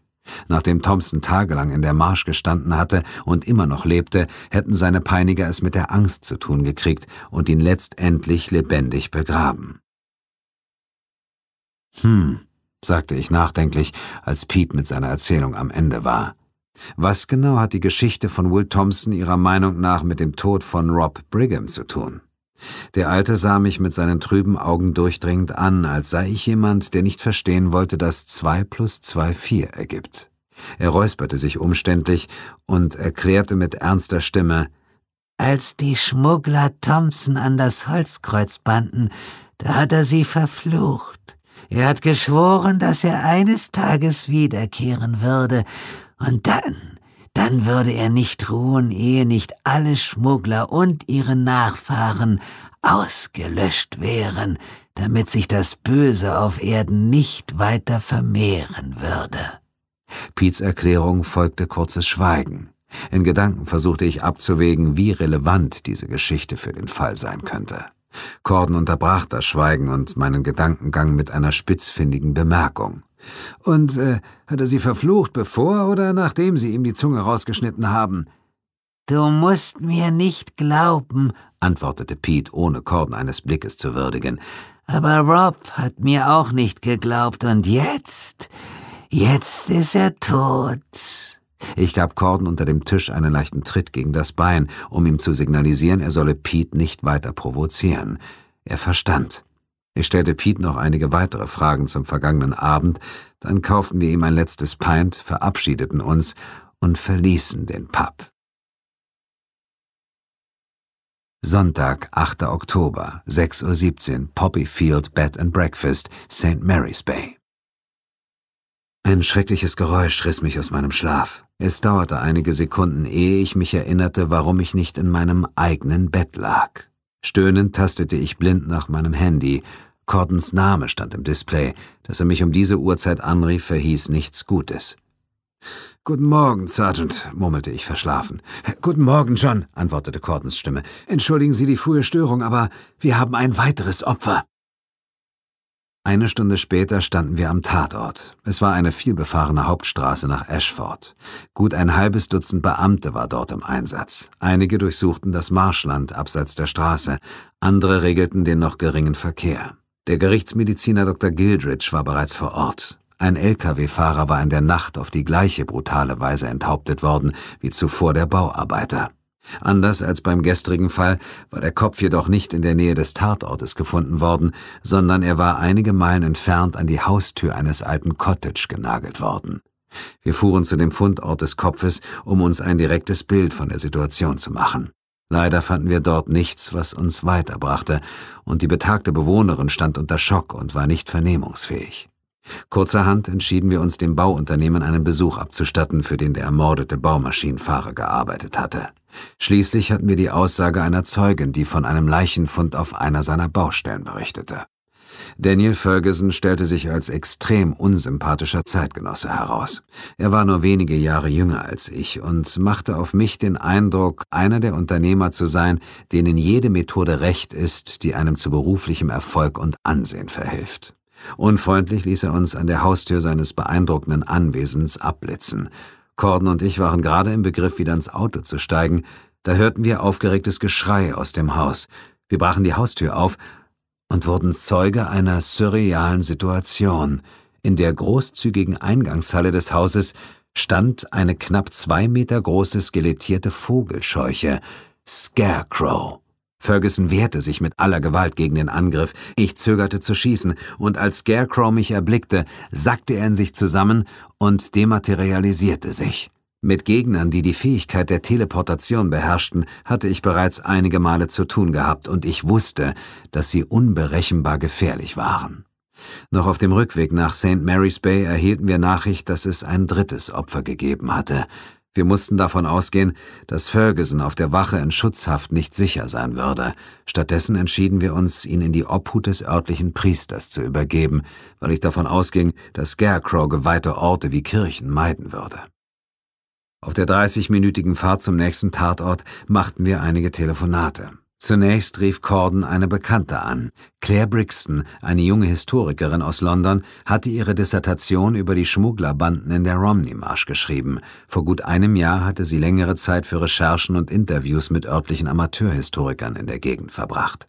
Nachdem Thompson tagelang in der Marsch gestanden hatte und immer noch lebte, hätten seine Peiniger es mit der Angst zu tun gekriegt und ihn letztendlich lebendig begraben. Hm, sagte ich nachdenklich, als Pete mit seiner Erzählung am Ende war. Was genau hat die Geschichte von Will Thompson Ihrer Meinung nach mit dem Tod von Rob Brigham zu tun? Der Alte sah mich mit seinen trüben Augen durchdringend an, als sei ich jemand, der nicht verstehen wollte, dass zwei plus zwei vier ergibt. Er räusperte sich umständlich und erklärte mit ernster Stimme Als die Schmuggler Thompson an das Holzkreuz banden, da hat er sie verflucht. Er hat geschworen, dass er eines Tages wiederkehren würde, und dann dann würde er nicht ruhen, ehe nicht alle Schmuggler und ihre Nachfahren ausgelöscht wären, damit sich das Böse auf Erden nicht weiter vermehren würde. Piets Erklärung folgte kurzes Schweigen. In Gedanken versuchte ich abzuwägen, wie relevant diese Geschichte für den Fall sein könnte. Corden unterbrach das Schweigen und meinen Gedankengang mit einer spitzfindigen Bemerkung. Und äh, hat er sie verflucht, bevor oder nachdem sie ihm die Zunge rausgeschnitten haben? Du musst mir nicht glauben, antwortete Pete, ohne Korden eines Blickes zu würdigen. Aber Rob hat mir auch nicht geglaubt, und jetzt, jetzt ist er tot. Ich gab Corden unter dem Tisch einen leichten Tritt gegen das Bein, um ihm zu signalisieren, er solle Pete nicht weiter provozieren. Er verstand. Ich stellte Pete noch einige weitere Fragen zum vergangenen Abend, dann kauften wir ihm ein letztes Pint, verabschiedeten uns und verließen den Pub. Sonntag, 8. Oktober, 6.17 Uhr, Poppyfield Bed and Breakfast, St. Mary's Bay. Ein schreckliches Geräusch riss mich aus meinem Schlaf. Es dauerte einige Sekunden, ehe ich mich erinnerte, warum ich nicht in meinem eigenen Bett lag. Stöhnend tastete ich blind nach meinem Handy Cordons Name stand im Display. Dass er mich um diese Uhrzeit anrief, verhieß nichts Gutes. Guten Morgen, Sergeant, murmelte ich verschlafen. Guten Morgen, John, antwortete Cordons Stimme. Entschuldigen Sie die frühe Störung, aber wir haben ein weiteres Opfer. Eine Stunde später standen wir am Tatort. Es war eine vielbefahrene Hauptstraße nach Ashford. Gut ein halbes Dutzend Beamte war dort im Einsatz. Einige durchsuchten das Marschland abseits der Straße, andere regelten den noch geringen Verkehr. Der Gerichtsmediziner Dr. Gildridge war bereits vor Ort. Ein Lkw-Fahrer war in der Nacht auf die gleiche brutale Weise enthauptet worden wie zuvor der Bauarbeiter. Anders als beim gestrigen Fall war der Kopf jedoch nicht in der Nähe des Tatortes gefunden worden, sondern er war einige Meilen entfernt an die Haustür eines alten Cottage genagelt worden. Wir fuhren zu dem Fundort des Kopfes, um uns ein direktes Bild von der Situation zu machen. Leider fanden wir dort nichts, was uns weiterbrachte, und die betagte Bewohnerin stand unter Schock und war nicht vernehmungsfähig. Kurzerhand entschieden wir uns, dem Bauunternehmen einen Besuch abzustatten, für den der ermordete Baumaschinenfahrer gearbeitet hatte. Schließlich hatten wir die Aussage einer Zeugin, die von einem Leichenfund auf einer seiner Baustellen berichtete. Daniel Ferguson stellte sich als extrem unsympathischer Zeitgenosse heraus. Er war nur wenige Jahre jünger als ich und machte auf mich den Eindruck, einer der Unternehmer zu sein, denen jede Methode recht ist, die einem zu beruflichem Erfolg und Ansehen verhilft. Unfreundlich ließ er uns an der Haustür seines beeindruckenden Anwesens abblitzen. Corden und ich waren gerade im Begriff, wieder ins Auto zu steigen, da hörten wir aufgeregtes Geschrei aus dem Haus. Wir brachen die Haustür auf und wurden Zeuge einer surrealen Situation. In der großzügigen Eingangshalle des Hauses stand eine knapp zwei Meter große skelettierte Vogelscheuche, Scarecrow. Ferguson wehrte sich mit aller Gewalt gegen den Angriff. Ich zögerte zu schießen, und als Scarecrow mich erblickte, sackte er in sich zusammen und dematerialisierte sich. Mit Gegnern, die die Fähigkeit der Teleportation beherrschten, hatte ich bereits einige Male zu tun gehabt und ich wusste, dass sie unberechenbar gefährlich waren. Noch auf dem Rückweg nach St. Mary's Bay erhielten wir Nachricht, dass es ein drittes Opfer gegeben hatte. Wir mussten davon ausgehen, dass Ferguson auf der Wache in Schutzhaft nicht sicher sein würde. Stattdessen entschieden wir uns, ihn in die Obhut des örtlichen Priesters zu übergeben, weil ich davon ausging, dass Scarecrow geweihte Orte wie Kirchen meiden würde. Auf der 30-minütigen Fahrt zum nächsten Tatort machten wir einige Telefonate. Zunächst rief Corden eine Bekannte an. Claire Brixton, eine junge Historikerin aus London, hatte ihre Dissertation über die Schmugglerbanden in der Romney-Marsch geschrieben. Vor gut einem Jahr hatte sie längere Zeit für Recherchen und Interviews mit örtlichen Amateurhistorikern in der Gegend verbracht.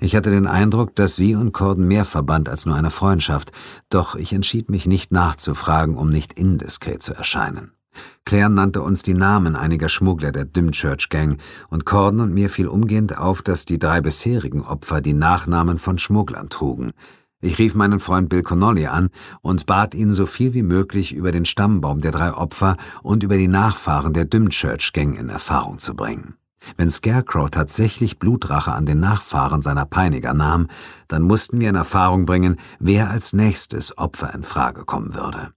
Ich hatte den Eindruck, dass sie und Corden mehr verband als nur eine Freundschaft, doch ich entschied mich nicht nachzufragen, um nicht indiskret zu erscheinen. Claire nannte uns die Namen einiger Schmuggler der Dymchurch Gang und Corden und mir fiel umgehend auf, dass die drei bisherigen Opfer die Nachnamen von Schmugglern trugen. Ich rief meinen Freund Bill Connolly an und bat ihn, so viel wie möglich über den Stammbaum der drei Opfer und über die Nachfahren der Dymchurch Gang in Erfahrung zu bringen. Wenn Scarecrow tatsächlich Blutrache an den Nachfahren seiner Peiniger nahm, dann mussten wir in Erfahrung bringen, wer als nächstes Opfer in Frage kommen würde.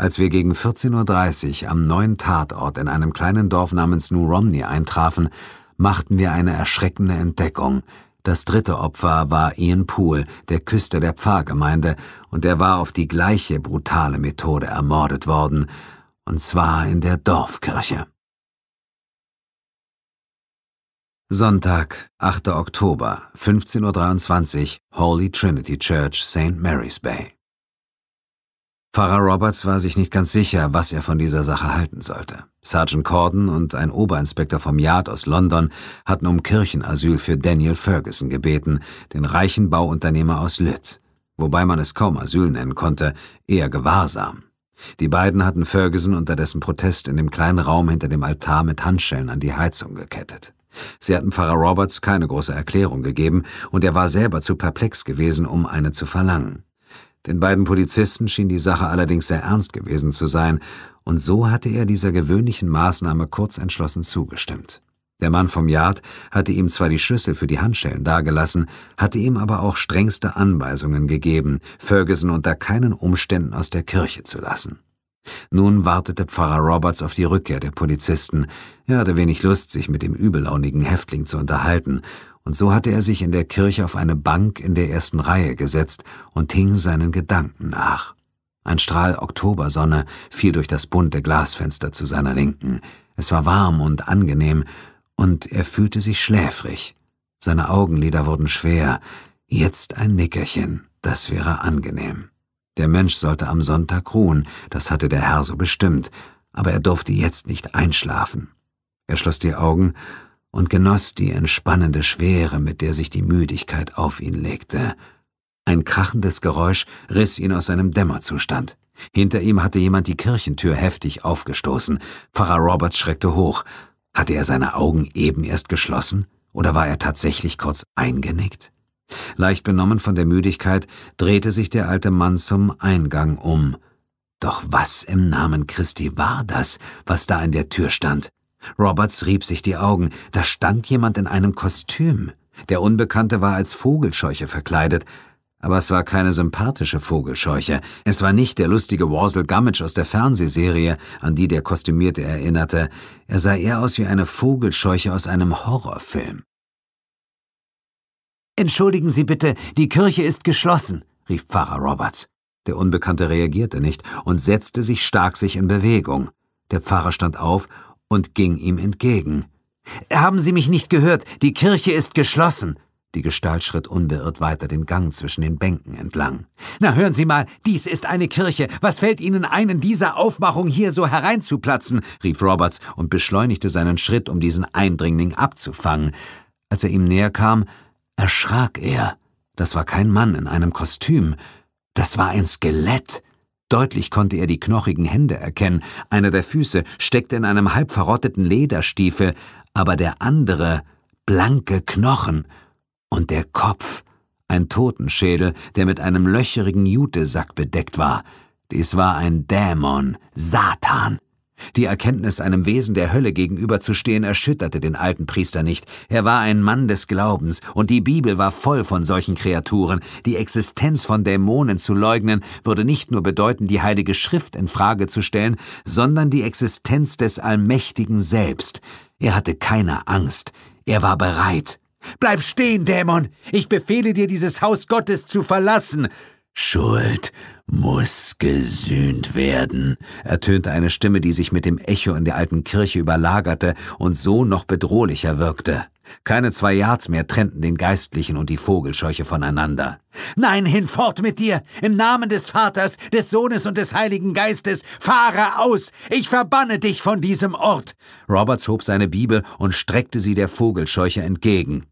Als wir gegen 14.30 Uhr am neuen Tatort in einem kleinen Dorf namens New Romney eintrafen, machten wir eine erschreckende Entdeckung. Das dritte Opfer war Ian Poole, der Küster der Pfarrgemeinde, und er war auf die gleiche brutale Methode ermordet worden, und zwar in der Dorfkirche. Sonntag, 8. Oktober, 15.23 Uhr, Holy Trinity Church, St. Mary's Bay. Pfarrer Roberts war sich nicht ganz sicher, was er von dieser Sache halten sollte. Sergeant Corden und ein Oberinspektor vom Yard aus London hatten um Kirchenasyl für Daniel Ferguson gebeten, den reichen Bauunternehmer aus Lütt, wobei man es kaum Asyl nennen konnte, eher Gewahrsam. Die beiden hatten Ferguson unter dessen Protest in dem kleinen Raum hinter dem Altar mit Handschellen an die Heizung gekettet. Sie hatten Pfarrer Roberts keine große Erklärung gegeben, und er war selber zu perplex gewesen, um eine zu verlangen. Den beiden Polizisten schien die Sache allerdings sehr ernst gewesen zu sein, und so hatte er dieser gewöhnlichen Maßnahme kurzentschlossen zugestimmt. Der Mann vom Yard hatte ihm zwar die Schlüssel für die Handschellen dagelassen, hatte ihm aber auch strengste Anweisungen gegeben, Ferguson unter keinen Umständen aus der Kirche zu lassen. Nun wartete Pfarrer Roberts auf die Rückkehr der Polizisten. Er hatte wenig Lust, sich mit dem übellaunigen Häftling zu unterhalten, und so hatte er sich in der Kirche auf eine Bank in der ersten Reihe gesetzt und hing seinen Gedanken nach. Ein Strahl Oktobersonne fiel durch das bunte Glasfenster zu seiner Linken. Es war warm und angenehm, und er fühlte sich schläfrig. Seine Augenlider wurden schwer. Jetzt ein Nickerchen, das wäre angenehm. Der Mensch sollte am Sonntag ruhen, das hatte der Herr so bestimmt, aber er durfte jetzt nicht einschlafen. Er schloss die Augen und genoss die entspannende Schwere, mit der sich die Müdigkeit auf ihn legte. Ein krachendes Geräusch riss ihn aus seinem Dämmerzustand. Hinter ihm hatte jemand die Kirchentür heftig aufgestoßen. Pfarrer Roberts schreckte hoch. Hatte er seine Augen eben erst geschlossen? Oder war er tatsächlich kurz eingenickt? Leicht benommen von der Müdigkeit drehte sich der alte Mann zum Eingang um. Doch was im Namen Christi war das, was da an der Tür stand? Roberts rieb sich die Augen. Da stand jemand in einem Kostüm. Der Unbekannte war als Vogelscheuche verkleidet. Aber es war keine sympathische Vogelscheuche. Es war nicht der lustige Warsel Gummidge aus der Fernsehserie, an die der Kostümierte erinnerte. Er sah eher aus wie eine Vogelscheuche aus einem Horrorfilm. Entschuldigen Sie bitte, die Kirche ist geschlossen, rief Pfarrer Roberts. Der Unbekannte reagierte nicht und setzte sich stark sich in Bewegung. Der Pfarrer stand auf und ging ihm entgegen. Haben Sie mich nicht gehört? Die Kirche ist geschlossen. Die Gestalt schritt unbeirrt weiter den Gang zwischen den Bänken entlang. Na hören Sie mal, dies ist eine Kirche. Was fällt Ihnen ein, in dieser Aufmachung hier so hereinzuplatzen? rief Roberts und beschleunigte seinen Schritt, um diesen Eindringling abzufangen. Als er ihm näher kam, erschrak er. Das war kein Mann in einem Kostüm, das war ein Skelett. Deutlich konnte er die knochigen Hände erkennen, einer der Füße steckte in einem halb verrotteten Lederstiefel, aber der andere blanke Knochen und der Kopf, ein Totenschädel, der mit einem löcherigen Jutesack bedeckt war. Dies war ein Dämon, Satan. Die Erkenntnis, einem Wesen der Hölle gegenüberzustehen, erschütterte den alten Priester nicht. Er war ein Mann des Glaubens, und die Bibel war voll von solchen Kreaturen. Die Existenz von Dämonen zu leugnen, würde nicht nur bedeuten, die Heilige Schrift in Frage zu stellen, sondern die Existenz des Allmächtigen selbst. Er hatte keine Angst. Er war bereit. Bleib stehen, Dämon! Ich befehle dir, dieses Haus Gottes zu verlassen! Schuld muss gesühnt werden, ertönte eine Stimme, die sich mit dem Echo in der alten Kirche überlagerte und so noch bedrohlicher wirkte. Keine zwei Yards mehr trennten den Geistlichen und die Vogelscheuche voneinander. Nein, hinfort mit dir! Im Namen des Vaters, des Sohnes und des Heiligen Geistes, fahre aus! Ich verbanne dich von diesem Ort! Roberts hob seine Bibel und streckte sie der Vogelscheuche entgegen.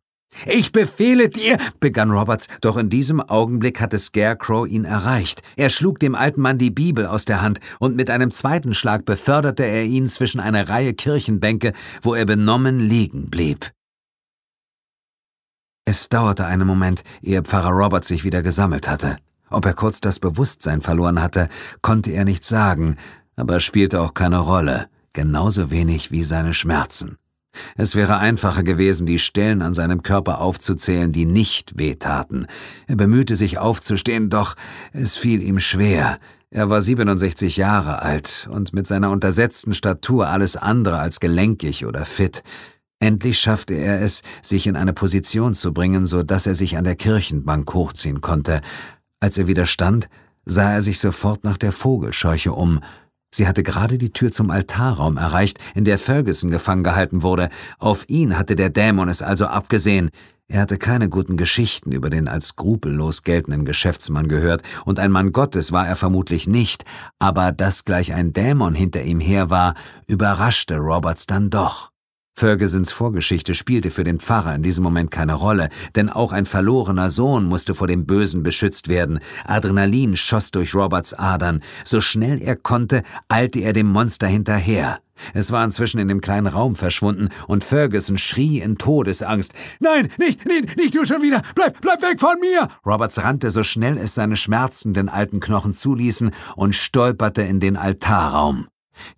Ich befehle dir, begann Roberts, doch in diesem Augenblick hatte Scarecrow ihn erreicht. Er schlug dem alten Mann die Bibel aus der Hand und mit einem zweiten Schlag beförderte er ihn zwischen eine Reihe Kirchenbänke, wo er benommen liegen blieb. Es dauerte einen Moment, ehe Pfarrer Roberts sich wieder gesammelt hatte. Ob er kurz das Bewusstsein verloren hatte, konnte er nicht sagen, aber spielte auch keine Rolle, genauso wenig wie seine Schmerzen. Es wäre einfacher gewesen, die Stellen an seinem Körper aufzuzählen, die nicht wehtaten. Er bemühte sich aufzustehen, doch es fiel ihm schwer. Er war 67 Jahre alt und mit seiner untersetzten Statur alles andere als gelenkig oder fit. Endlich schaffte er es, sich in eine Position zu bringen, so dass er sich an der Kirchenbank hochziehen konnte. Als er wieder stand, sah er sich sofort nach der Vogelscheuche um – Sie hatte gerade die Tür zum Altarraum erreicht, in der Ferguson gefangen gehalten wurde. Auf ihn hatte der Dämon es also abgesehen. Er hatte keine guten Geschichten über den als skrupellos geltenden Geschäftsmann gehört, und ein Mann Gottes war er vermutlich nicht, aber dass gleich ein Dämon hinter ihm her war, überraschte Roberts dann doch. Fergusons Vorgeschichte spielte für den Pfarrer in diesem Moment keine Rolle, denn auch ein verlorener Sohn musste vor dem Bösen beschützt werden. Adrenalin schoss durch Roberts Adern. So schnell er konnte, eilte er dem Monster hinterher. Es war inzwischen in dem kleinen Raum verschwunden und Ferguson schrie in Todesangst. Nein, nicht, nicht, nicht du schon wieder! Bleib, bleib weg von mir! Roberts rannte so schnell es seine schmerzenden alten Knochen zuließen und stolperte in den Altarraum.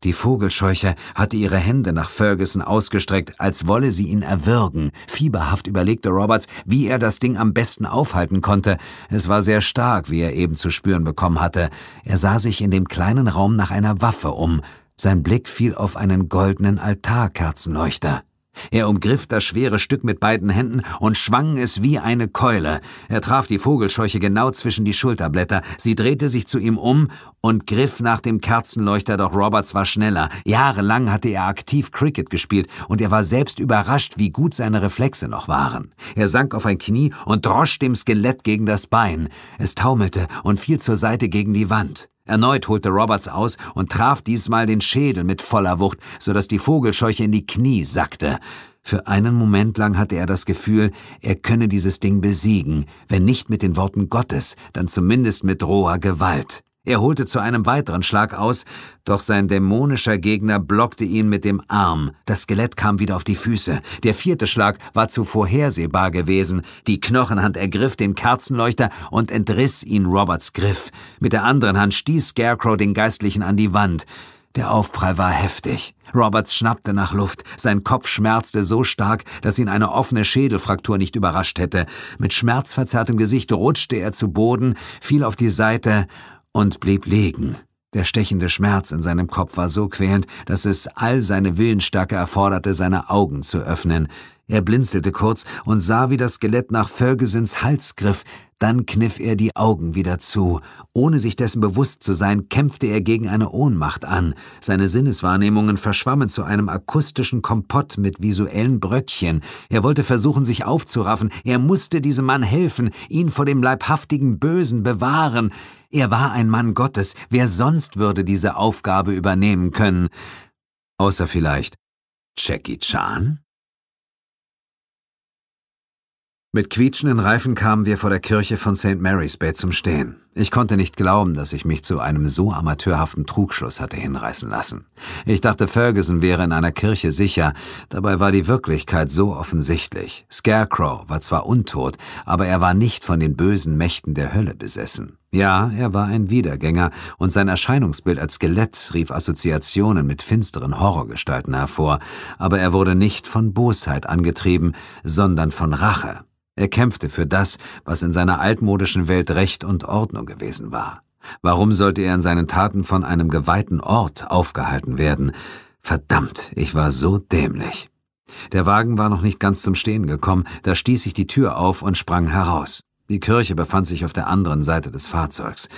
Die Vogelscheuche hatte ihre Hände nach Ferguson ausgestreckt, als wolle sie ihn erwürgen. Fieberhaft überlegte Roberts, wie er das Ding am besten aufhalten konnte. Es war sehr stark, wie er eben zu spüren bekommen hatte. Er sah sich in dem kleinen Raum nach einer Waffe um. Sein Blick fiel auf einen goldenen Altarkerzenleuchter. Er umgriff das schwere Stück mit beiden Händen und schwang es wie eine Keule. Er traf die Vogelscheuche genau zwischen die Schulterblätter. Sie drehte sich zu ihm um und griff nach dem Kerzenleuchter, doch Roberts war schneller. Jahrelang hatte er aktiv Cricket gespielt und er war selbst überrascht, wie gut seine Reflexe noch waren. Er sank auf ein Knie und drosch dem Skelett gegen das Bein. Es taumelte und fiel zur Seite gegen die Wand. Erneut holte Roberts aus und traf diesmal den Schädel mit voller Wucht, sodass die Vogelscheuche in die Knie sackte. Für einen Moment lang hatte er das Gefühl, er könne dieses Ding besiegen, wenn nicht mit den Worten Gottes, dann zumindest mit roher Gewalt. Er holte zu einem weiteren Schlag aus, doch sein dämonischer Gegner blockte ihn mit dem Arm. Das Skelett kam wieder auf die Füße. Der vierte Schlag war zu vorhersehbar gewesen. Die Knochenhand ergriff den Kerzenleuchter und entriss ihn Roberts Griff. Mit der anderen Hand stieß Scarecrow den Geistlichen an die Wand. Der Aufprall war heftig. Roberts schnappte nach Luft. Sein Kopf schmerzte so stark, dass ihn eine offene Schädelfraktur nicht überrascht hätte. Mit schmerzverzerrtem Gesicht rutschte er zu Boden, fiel auf die Seite und blieb liegen. Der stechende Schmerz in seinem Kopf war so quälend, dass es all seine Willensstärke erforderte, seine Augen zu öffnen. Er blinzelte kurz und sah, wie das Skelett nach Fergusons Hals griff, dann kniff er die Augen wieder zu. Ohne sich dessen bewusst zu sein, kämpfte er gegen eine Ohnmacht an. Seine Sinneswahrnehmungen verschwammen zu einem akustischen Kompott mit visuellen Bröckchen. Er wollte versuchen, sich aufzuraffen. Er musste diesem Mann helfen, ihn vor dem leibhaftigen Bösen bewahren. Er war ein Mann Gottes. Wer sonst würde diese Aufgabe übernehmen können? Außer vielleicht Jackie Chan? Mit quietschenden Reifen kamen wir vor der Kirche von St. Mary's Bay zum Stehen. Ich konnte nicht glauben, dass ich mich zu einem so amateurhaften Trugschluss hatte hinreißen lassen. Ich dachte, Ferguson wäre in einer Kirche sicher, dabei war die Wirklichkeit so offensichtlich. Scarecrow war zwar untot, aber er war nicht von den bösen Mächten der Hölle besessen. Ja, er war ein Wiedergänger, und sein Erscheinungsbild als Skelett rief Assoziationen mit finsteren Horrorgestalten hervor, aber er wurde nicht von Bosheit angetrieben, sondern von Rache. Er kämpfte für das, was in seiner altmodischen Welt Recht und Ordnung gewesen war. Warum sollte er in seinen Taten von einem geweihten Ort aufgehalten werden? Verdammt, ich war so dämlich. Der Wagen war noch nicht ganz zum Stehen gekommen, da stieß ich die Tür auf und sprang heraus. Die Kirche befand sich auf der anderen Seite des Fahrzeugs.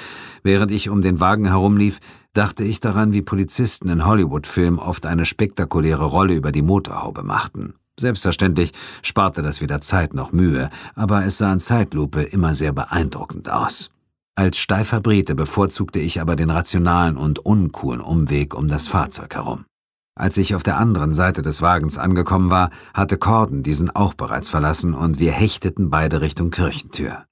Während ich um den Wagen herumlief, dachte ich daran, wie Polizisten in Hollywood-Filmen oft eine spektakuläre Rolle über die Motorhaube machten. Selbstverständlich sparte das weder Zeit noch Mühe, aber es sah in Zeitlupe immer sehr beeindruckend aus. Als steifer Brite bevorzugte ich aber den rationalen und uncoolen Umweg um das Fahrzeug herum. Als ich auf der anderen Seite des Wagens angekommen war, hatte Corden diesen auch bereits verlassen und wir hechteten beide Richtung Kirchentür.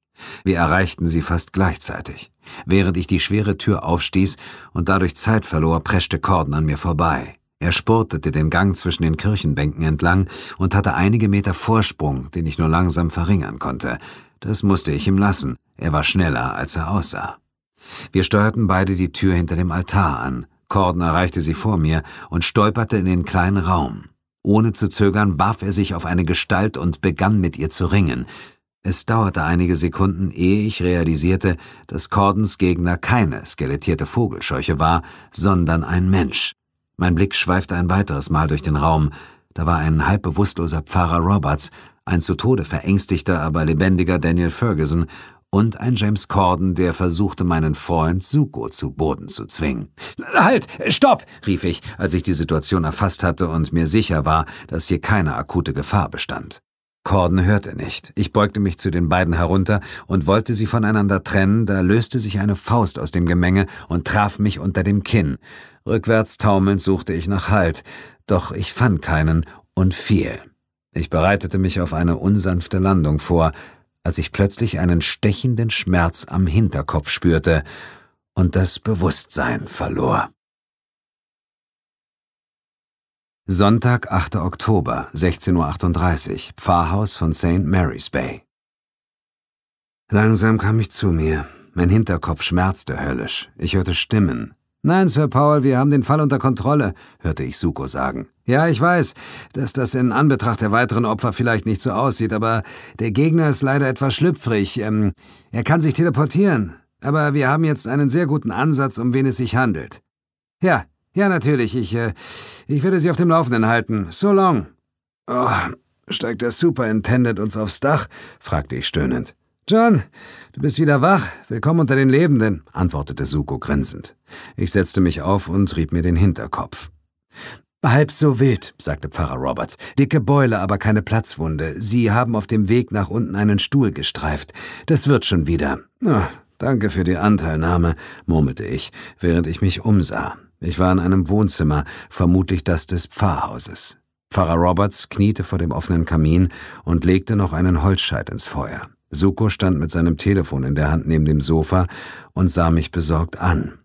Wir erreichten sie fast gleichzeitig. Während ich die schwere Tür aufstieß und dadurch Zeit verlor, preschte Corden an mir vorbei. Er spurtete den Gang zwischen den Kirchenbänken entlang und hatte einige Meter Vorsprung, den ich nur langsam verringern konnte. Das musste ich ihm lassen. Er war schneller, als er aussah. Wir steuerten beide die Tür hinter dem Altar an. Corden erreichte sie vor mir und stolperte in den kleinen Raum. Ohne zu zögern warf er sich auf eine Gestalt und begann mit ihr zu ringen. Es dauerte einige Sekunden, ehe ich realisierte, dass Cordens Gegner keine skelettierte Vogelscheuche war, sondern ein Mensch. Mein Blick schweifte ein weiteres Mal durch den Raum. Da war ein halb bewusstloser Pfarrer Roberts, ein zu Tode verängstigter, aber lebendiger Daniel Ferguson und ein James Corden, der versuchte, meinen Freund Suko zu Boden zu zwingen. Halt! Stopp! rief ich, als ich die Situation erfasst hatte und mir sicher war, dass hier keine akute Gefahr bestand. Corden hörte nicht. Ich beugte mich zu den beiden herunter und wollte sie voneinander trennen, da löste sich eine Faust aus dem Gemenge und traf mich unter dem Kinn. Rückwärts taumelnd suchte ich nach Halt, doch ich fand keinen und fiel. Ich bereitete mich auf eine unsanfte Landung vor, als ich plötzlich einen stechenden Schmerz am Hinterkopf spürte und das Bewusstsein verlor. Sonntag, 8. Oktober, 16.38 Uhr, Pfarrhaus von St. Mary's Bay. Langsam kam ich zu mir. Mein Hinterkopf schmerzte höllisch. Ich hörte Stimmen, Nein, Sir Paul, wir haben den Fall unter Kontrolle, hörte ich Suko sagen. Ja, ich weiß, dass das in Anbetracht der weiteren Opfer vielleicht nicht so aussieht, aber der Gegner ist leider etwas schlüpfrig. Ähm, er kann sich teleportieren. Aber wir haben jetzt einen sehr guten Ansatz, um wen es sich handelt. Ja, ja, natürlich. Ich, äh, ich werde Sie auf dem Laufenden halten. So long. Oh, steigt der Superintendent uns aufs Dach? fragte ich stöhnend. John, Du bist wieder wach. Willkommen unter den Lebenden, antwortete Suko grinsend. Ich setzte mich auf und rieb mir den Hinterkopf. Halb so wild, sagte Pfarrer Roberts. Dicke Beule, aber keine Platzwunde. Sie haben auf dem Weg nach unten einen Stuhl gestreift. Das wird schon wieder. Oh, danke für die Anteilnahme, murmelte ich, während ich mich umsah. Ich war in einem Wohnzimmer, vermutlich das des Pfarrhauses. Pfarrer Roberts kniete vor dem offenen Kamin und legte noch einen Holzscheit ins Feuer. Suko stand mit seinem Telefon in der Hand neben dem Sofa und sah mich besorgt an.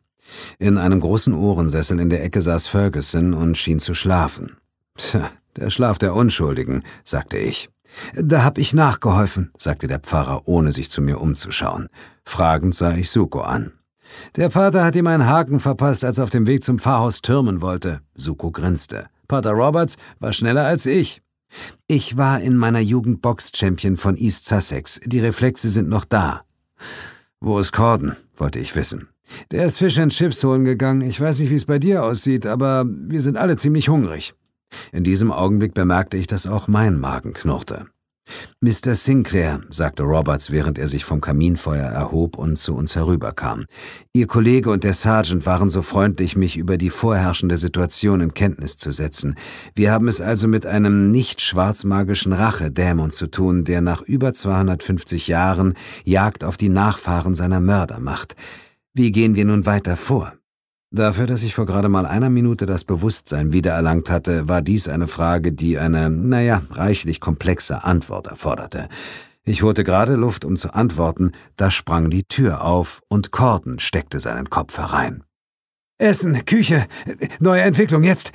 In einem großen Ohrensessel in der Ecke saß Ferguson und schien zu schlafen. Tja, der Schlaf der Unschuldigen, sagte ich. Da hab ich nachgeholfen, sagte der Pfarrer, ohne sich zu mir umzuschauen. Fragend sah ich Suko an. Der Pater hat ihm einen Haken verpasst, als er auf dem Weg zum Pfarrhaus türmen wollte. Suko grinste. Pater Roberts war schneller als ich. Ich war in meiner Jugend Box-Champion von East Sussex. Die Reflexe sind noch da. Wo ist Corden? wollte ich wissen. Der ist Fish and Chips holen gegangen. Ich weiß nicht, wie es bei dir aussieht, aber wir sind alle ziemlich hungrig. In diesem Augenblick bemerkte ich, dass auch mein Magen knurrte. Mr. Sinclair, sagte Roberts, während er sich vom Kaminfeuer erhob und zu uns herüberkam, Ihr Kollege und der Sergeant waren so freundlich, mich über die vorherrschende Situation in Kenntnis zu setzen. Wir haben es also mit einem nicht schwarzmagischen Rachedämon zu tun, der nach über 250 Jahren Jagd auf die Nachfahren seiner Mörder macht. Wie gehen wir nun weiter vor? Dafür, dass ich vor gerade mal einer Minute das Bewusstsein wiedererlangt hatte, war dies eine Frage, die eine, naja, reichlich komplexe Antwort erforderte. Ich holte gerade Luft, um zu antworten, da sprang die Tür auf und Corden steckte seinen Kopf herein. Essen, Küche, neue Entwicklung jetzt.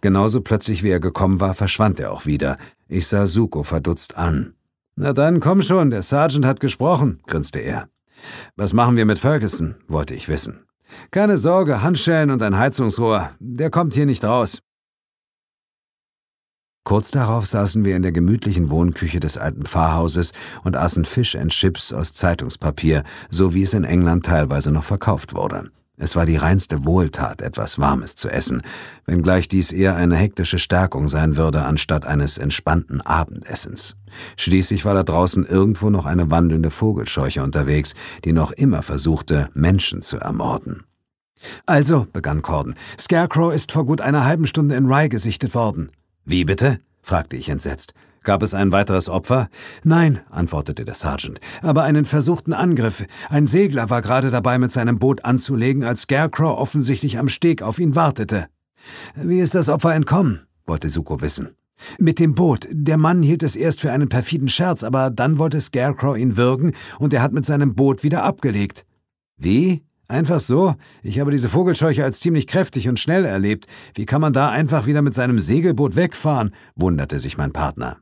Genauso plötzlich wie er gekommen war, verschwand er auch wieder. Ich sah Suko verdutzt an. Na dann, komm schon, der Sergeant hat gesprochen, grinste er. Was machen wir mit Ferguson? wollte ich wissen. Keine Sorge, Handschellen und ein Heizungsrohr. Der kommt hier nicht raus. Kurz darauf saßen wir in der gemütlichen Wohnküche des alten Pfarrhauses und aßen Fish and Chips aus Zeitungspapier, so wie es in England teilweise noch verkauft wurde. Es war die reinste Wohltat, etwas Warmes zu essen, wenngleich dies eher eine hektische Stärkung sein würde, anstatt eines entspannten Abendessens. Schließlich war da draußen irgendwo noch eine wandelnde Vogelscheuche unterwegs, die noch immer versuchte, Menschen zu ermorden. Also, begann Corden, Scarecrow ist vor gut einer halben Stunde in Rye gesichtet worden. Wie bitte? fragte ich entsetzt. Gab es ein weiteres Opfer? Nein, antwortete der Sergeant, aber einen versuchten Angriff. Ein Segler war gerade dabei, mit seinem Boot anzulegen, als Scarecrow offensichtlich am Steg auf ihn wartete. Wie ist das Opfer entkommen? wollte Suko wissen. Mit dem Boot. Der Mann hielt es erst für einen perfiden Scherz, aber dann wollte Scarecrow ihn würgen und er hat mit seinem Boot wieder abgelegt. Wie? Einfach so? Ich habe diese Vogelscheuche als ziemlich kräftig und schnell erlebt. Wie kann man da einfach wieder mit seinem Segelboot wegfahren? wunderte sich mein Partner.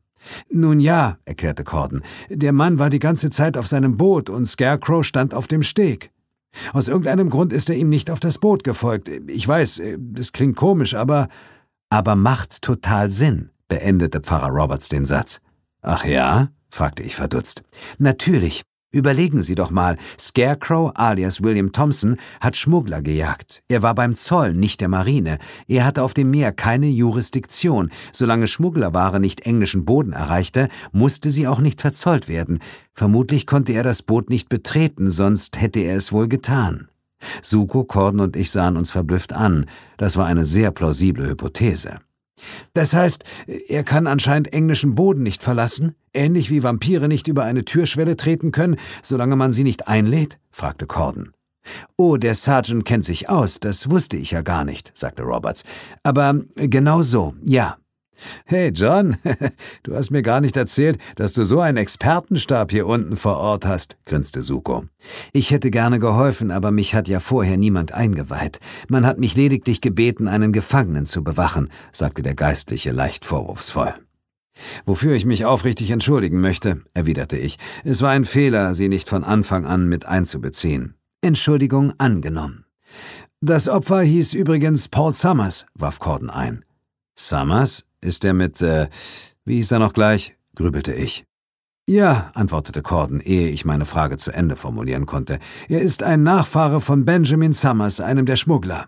Nun ja, erklärte Corden, der Mann war die ganze Zeit auf seinem Boot und Scarecrow stand auf dem Steg. Aus irgendeinem Grund ist er ihm nicht auf das Boot gefolgt. Ich weiß, das klingt komisch, aber. Aber macht total Sinn, beendete Pfarrer Roberts den Satz. Ach ja? fragte ich verdutzt. Natürlich. Überlegen Sie doch mal, Scarecrow alias William Thompson hat Schmuggler gejagt. Er war beim Zoll, nicht der Marine. Er hatte auf dem Meer keine Jurisdiktion. Solange Schmugglerware nicht englischen Boden erreichte, musste sie auch nicht verzollt werden. Vermutlich konnte er das Boot nicht betreten, sonst hätte er es wohl getan. Suko, Corden und ich sahen uns verblüfft an. Das war eine sehr plausible Hypothese. Das heißt, er kann anscheinend englischen Boden nicht verlassen, ähnlich wie Vampire nicht über eine Türschwelle treten können, solange man sie nicht einlädt? fragte Corden. Oh, der Sergeant kennt sich aus, das wusste ich ja gar nicht, sagte Roberts. Aber genau so, ja. Hey John, du hast mir gar nicht erzählt, dass du so einen Expertenstab hier unten vor Ort hast, grinste Suko. Ich hätte gerne geholfen, aber mich hat ja vorher niemand eingeweiht. Man hat mich lediglich gebeten, einen Gefangenen zu bewachen, sagte der Geistliche leicht vorwurfsvoll. Wofür ich mich aufrichtig entschuldigen möchte, erwiderte ich. Es war ein Fehler, sie nicht von Anfang an mit einzubeziehen. Entschuldigung angenommen. Das Opfer hieß übrigens Paul Summers, warf Corden ein. Summers? Ist er mit, äh, wie hieß er noch gleich? grübelte ich. Ja, antwortete Corden, ehe ich meine Frage zu Ende formulieren konnte. Er ist ein Nachfahre von Benjamin Summers, einem der Schmuggler.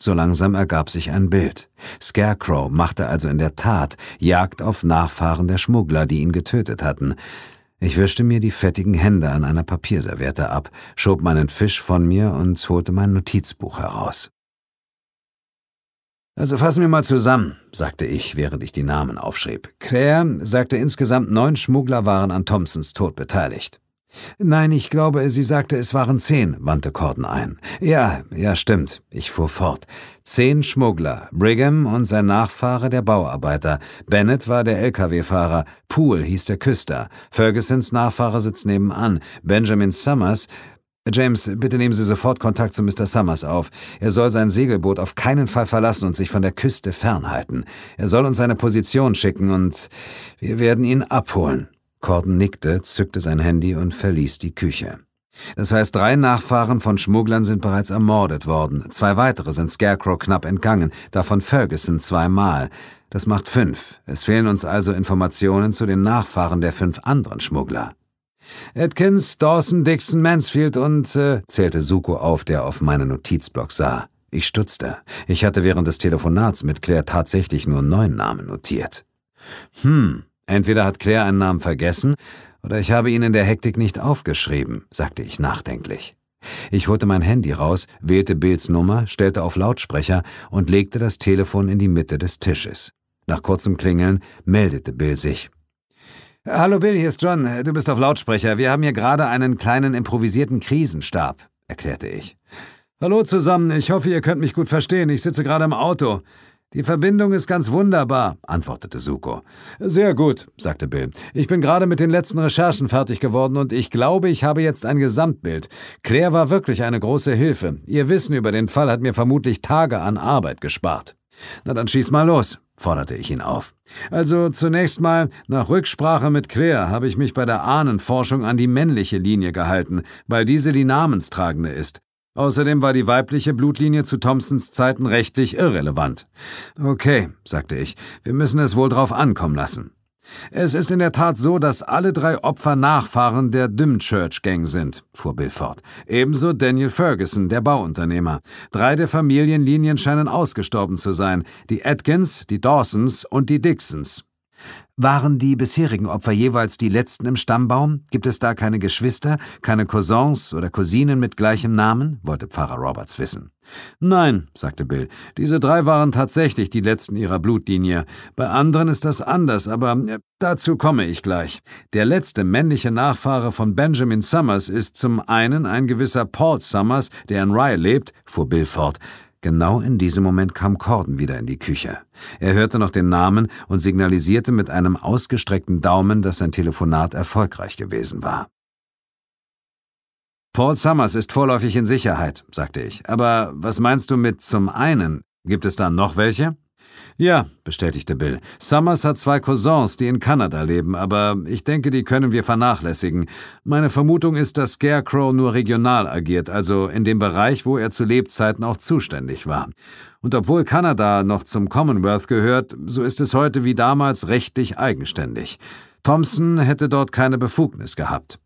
So langsam ergab sich ein Bild. Scarecrow machte also in der Tat Jagd auf Nachfahren der Schmuggler, die ihn getötet hatten. Ich wischte mir die fettigen Hände an einer Papierserviette ab, schob meinen Fisch von mir und holte mein Notizbuch heraus. Also fassen wir mal zusammen, sagte ich, während ich die Namen aufschrieb. Claire sagte, insgesamt neun Schmuggler waren an Thompsons Tod beteiligt. Nein, ich glaube, sie sagte, es waren zehn, wandte Corden ein. Ja, ja, stimmt, ich fuhr fort. Zehn Schmuggler, Brigham und sein Nachfahre der Bauarbeiter, Bennett war der Lkw-Fahrer, Poole hieß der Küster, Fergusons Nachfahre sitzt nebenan, Benjamin Summers James, bitte nehmen Sie sofort Kontakt zu Mr. Summers auf. Er soll sein Segelboot auf keinen Fall verlassen und sich von der Küste fernhalten. Er soll uns seine Position schicken und wir werden ihn abholen. Corden nickte, zückte sein Handy und verließ die Küche. Das heißt, drei Nachfahren von Schmugglern sind bereits ermordet worden. Zwei weitere sind Scarecrow knapp entgangen, davon Ferguson zweimal. Das macht fünf. Es fehlen uns also Informationen zu den Nachfahren der fünf anderen Schmuggler. Atkins, Dawson, Dixon, Mansfield und äh, zählte Suko auf, der auf meinen Notizblock sah. Ich stutzte. Ich hatte während des Telefonats mit Claire tatsächlich nur neun Namen notiert. Hm, entweder hat Claire einen Namen vergessen oder ich habe ihn in der Hektik nicht aufgeschrieben, sagte ich nachdenklich. Ich holte mein Handy raus, wählte Bills Nummer, stellte auf Lautsprecher und legte das Telefon in die Mitte des Tisches. Nach kurzem Klingeln meldete Bill sich. Hallo Bill, hier ist John. Du bist auf Lautsprecher. Wir haben hier gerade einen kleinen improvisierten Krisenstab, erklärte ich. Hallo zusammen, ich hoffe, ihr könnt mich gut verstehen. Ich sitze gerade im Auto. Die Verbindung ist ganz wunderbar, antwortete Suko. Sehr gut, sagte Bill. Ich bin gerade mit den letzten Recherchen fertig geworden und ich glaube, ich habe jetzt ein Gesamtbild. Claire war wirklich eine große Hilfe. Ihr Wissen über den Fall hat mir vermutlich Tage an Arbeit gespart. Na dann schieß mal los forderte ich ihn auf. Also zunächst mal, nach Rücksprache mit Claire habe ich mich bei der Ahnenforschung an die männliche Linie gehalten, weil diese die namenstragende ist. Außerdem war die weibliche Blutlinie zu Thompsons Zeiten rechtlich irrelevant. Okay, sagte ich, wir müssen es wohl drauf ankommen lassen. Es ist in der Tat so, dass alle drei Opfer Nachfahren der Dymchurch Gang sind, fuhr Bill fort. Ebenso Daniel Ferguson, der Bauunternehmer. Drei der Familienlinien scheinen ausgestorben zu sein. Die Atkins, die Dawsons und die Dixons. Waren die bisherigen Opfer jeweils die letzten im Stammbaum? Gibt es da keine Geschwister, keine Cousins oder Cousinen mit gleichem Namen? wollte Pfarrer Roberts wissen. Nein, sagte Bill, diese drei waren tatsächlich die letzten ihrer Blutlinie. Bei anderen ist das anders, aber äh, dazu komme ich gleich. Der letzte männliche Nachfahre von Benjamin Summers ist zum einen ein gewisser Paul Summers, der in Rye lebt, fuhr Bill fort. Genau in diesem Moment kam Corden wieder in die Küche. Er hörte noch den Namen und signalisierte mit einem ausgestreckten Daumen, dass sein Telefonat erfolgreich gewesen war. Paul Summers ist vorläufig in Sicherheit, sagte ich. Aber was meinst du mit zum einen? Gibt es da noch welche? Ja, bestätigte Bill. Summers hat zwei Cousins, die in Kanada leben, aber ich denke, die können wir vernachlässigen. Meine Vermutung ist, dass Scarecrow nur regional agiert, also in dem Bereich, wo er zu Lebzeiten auch zuständig war. Und obwohl Kanada noch zum Commonwealth gehört, so ist es heute wie damals rechtlich eigenständig. Thompson hätte dort keine Befugnis gehabt.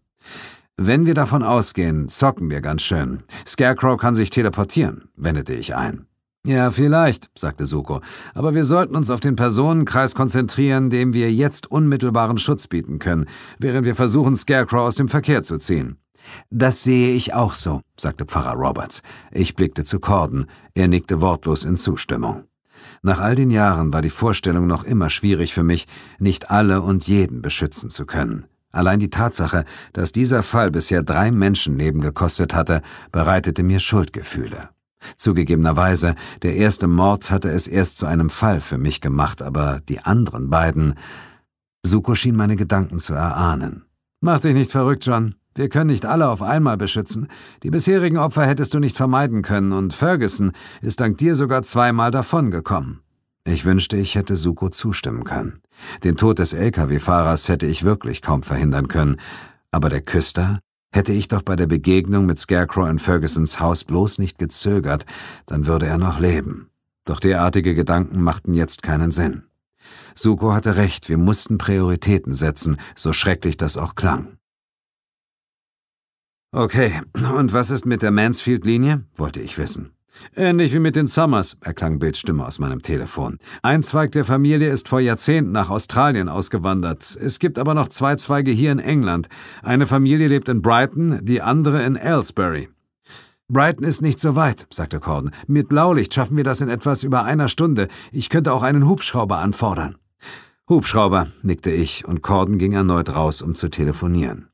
Wenn wir davon ausgehen, zocken wir ganz schön. Scarecrow kann sich teleportieren, wendete ich ein. Ja, vielleicht, sagte Suko, aber wir sollten uns auf den Personenkreis konzentrieren, dem wir jetzt unmittelbaren Schutz bieten können, während wir versuchen, Scarecrow aus dem Verkehr zu ziehen. Das sehe ich auch so, sagte Pfarrer Roberts. Ich blickte zu Corden. Er nickte wortlos in Zustimmung. Nach all den Jahren war die Vorstellung noch immer schwierig für mich, nicht alle und jeden beschützen zu können. Allein die Tatsache, dass dieser Fall bisher drei Menschenleben gekostet hatte, bereitete mir Schuldgefühle. Zugegebenerweise, der erste Mord hatte es erst zu einem Fall für mich gemacht, aber die anderen beiden... Suko schien meine Gedanken zu erahnen. Mach dich nicht verrückt, John. Wir können nicht alle auf einmal beschützen. Die bisherigen Opfer hättest du nicht vermeiden können, und Ferguson ist dank dir sogar zweimal davongekommen. Ich wünschte, ich hätte Suko zustimmen können. Den Tod des Lkw-Fahrers hätte ich wirklich kaum verhindern können, aber der Küster Hätte ich doch bei der Begegnung mit Scarecrow in Fergusons Haus bloß nicht gezögert, dann würde er noch leben. Doch derartige Gedanken machten jetzt keinen Sinn. Suko hatte recht, wir mussten Prioritäten setzen, so schrecklich das auch klang. Okay, und was ist mit der Mansfield-Linie? wollte ich wissen. Ähnlich wie mit den Summers, erklang Bills Stimme aus meinem Telefon. Ein Zweig der Familie ist vor Jahrzehnten nach Australien ausgewandert. Es gibt aber noch zwei Zweige hier in England. Eine Familie lebt in Brighton, die andere in Aylesbury. Brighton ist nicht so weit, sagte Corden. Mit Blaulicht schaffen wir das in etwas über einer Stunde. Ich könnte auch einen Hubschrauber anfordern. Hubschrauber, nickte ich, und Corden ging erneut raus, um zu telefonieren.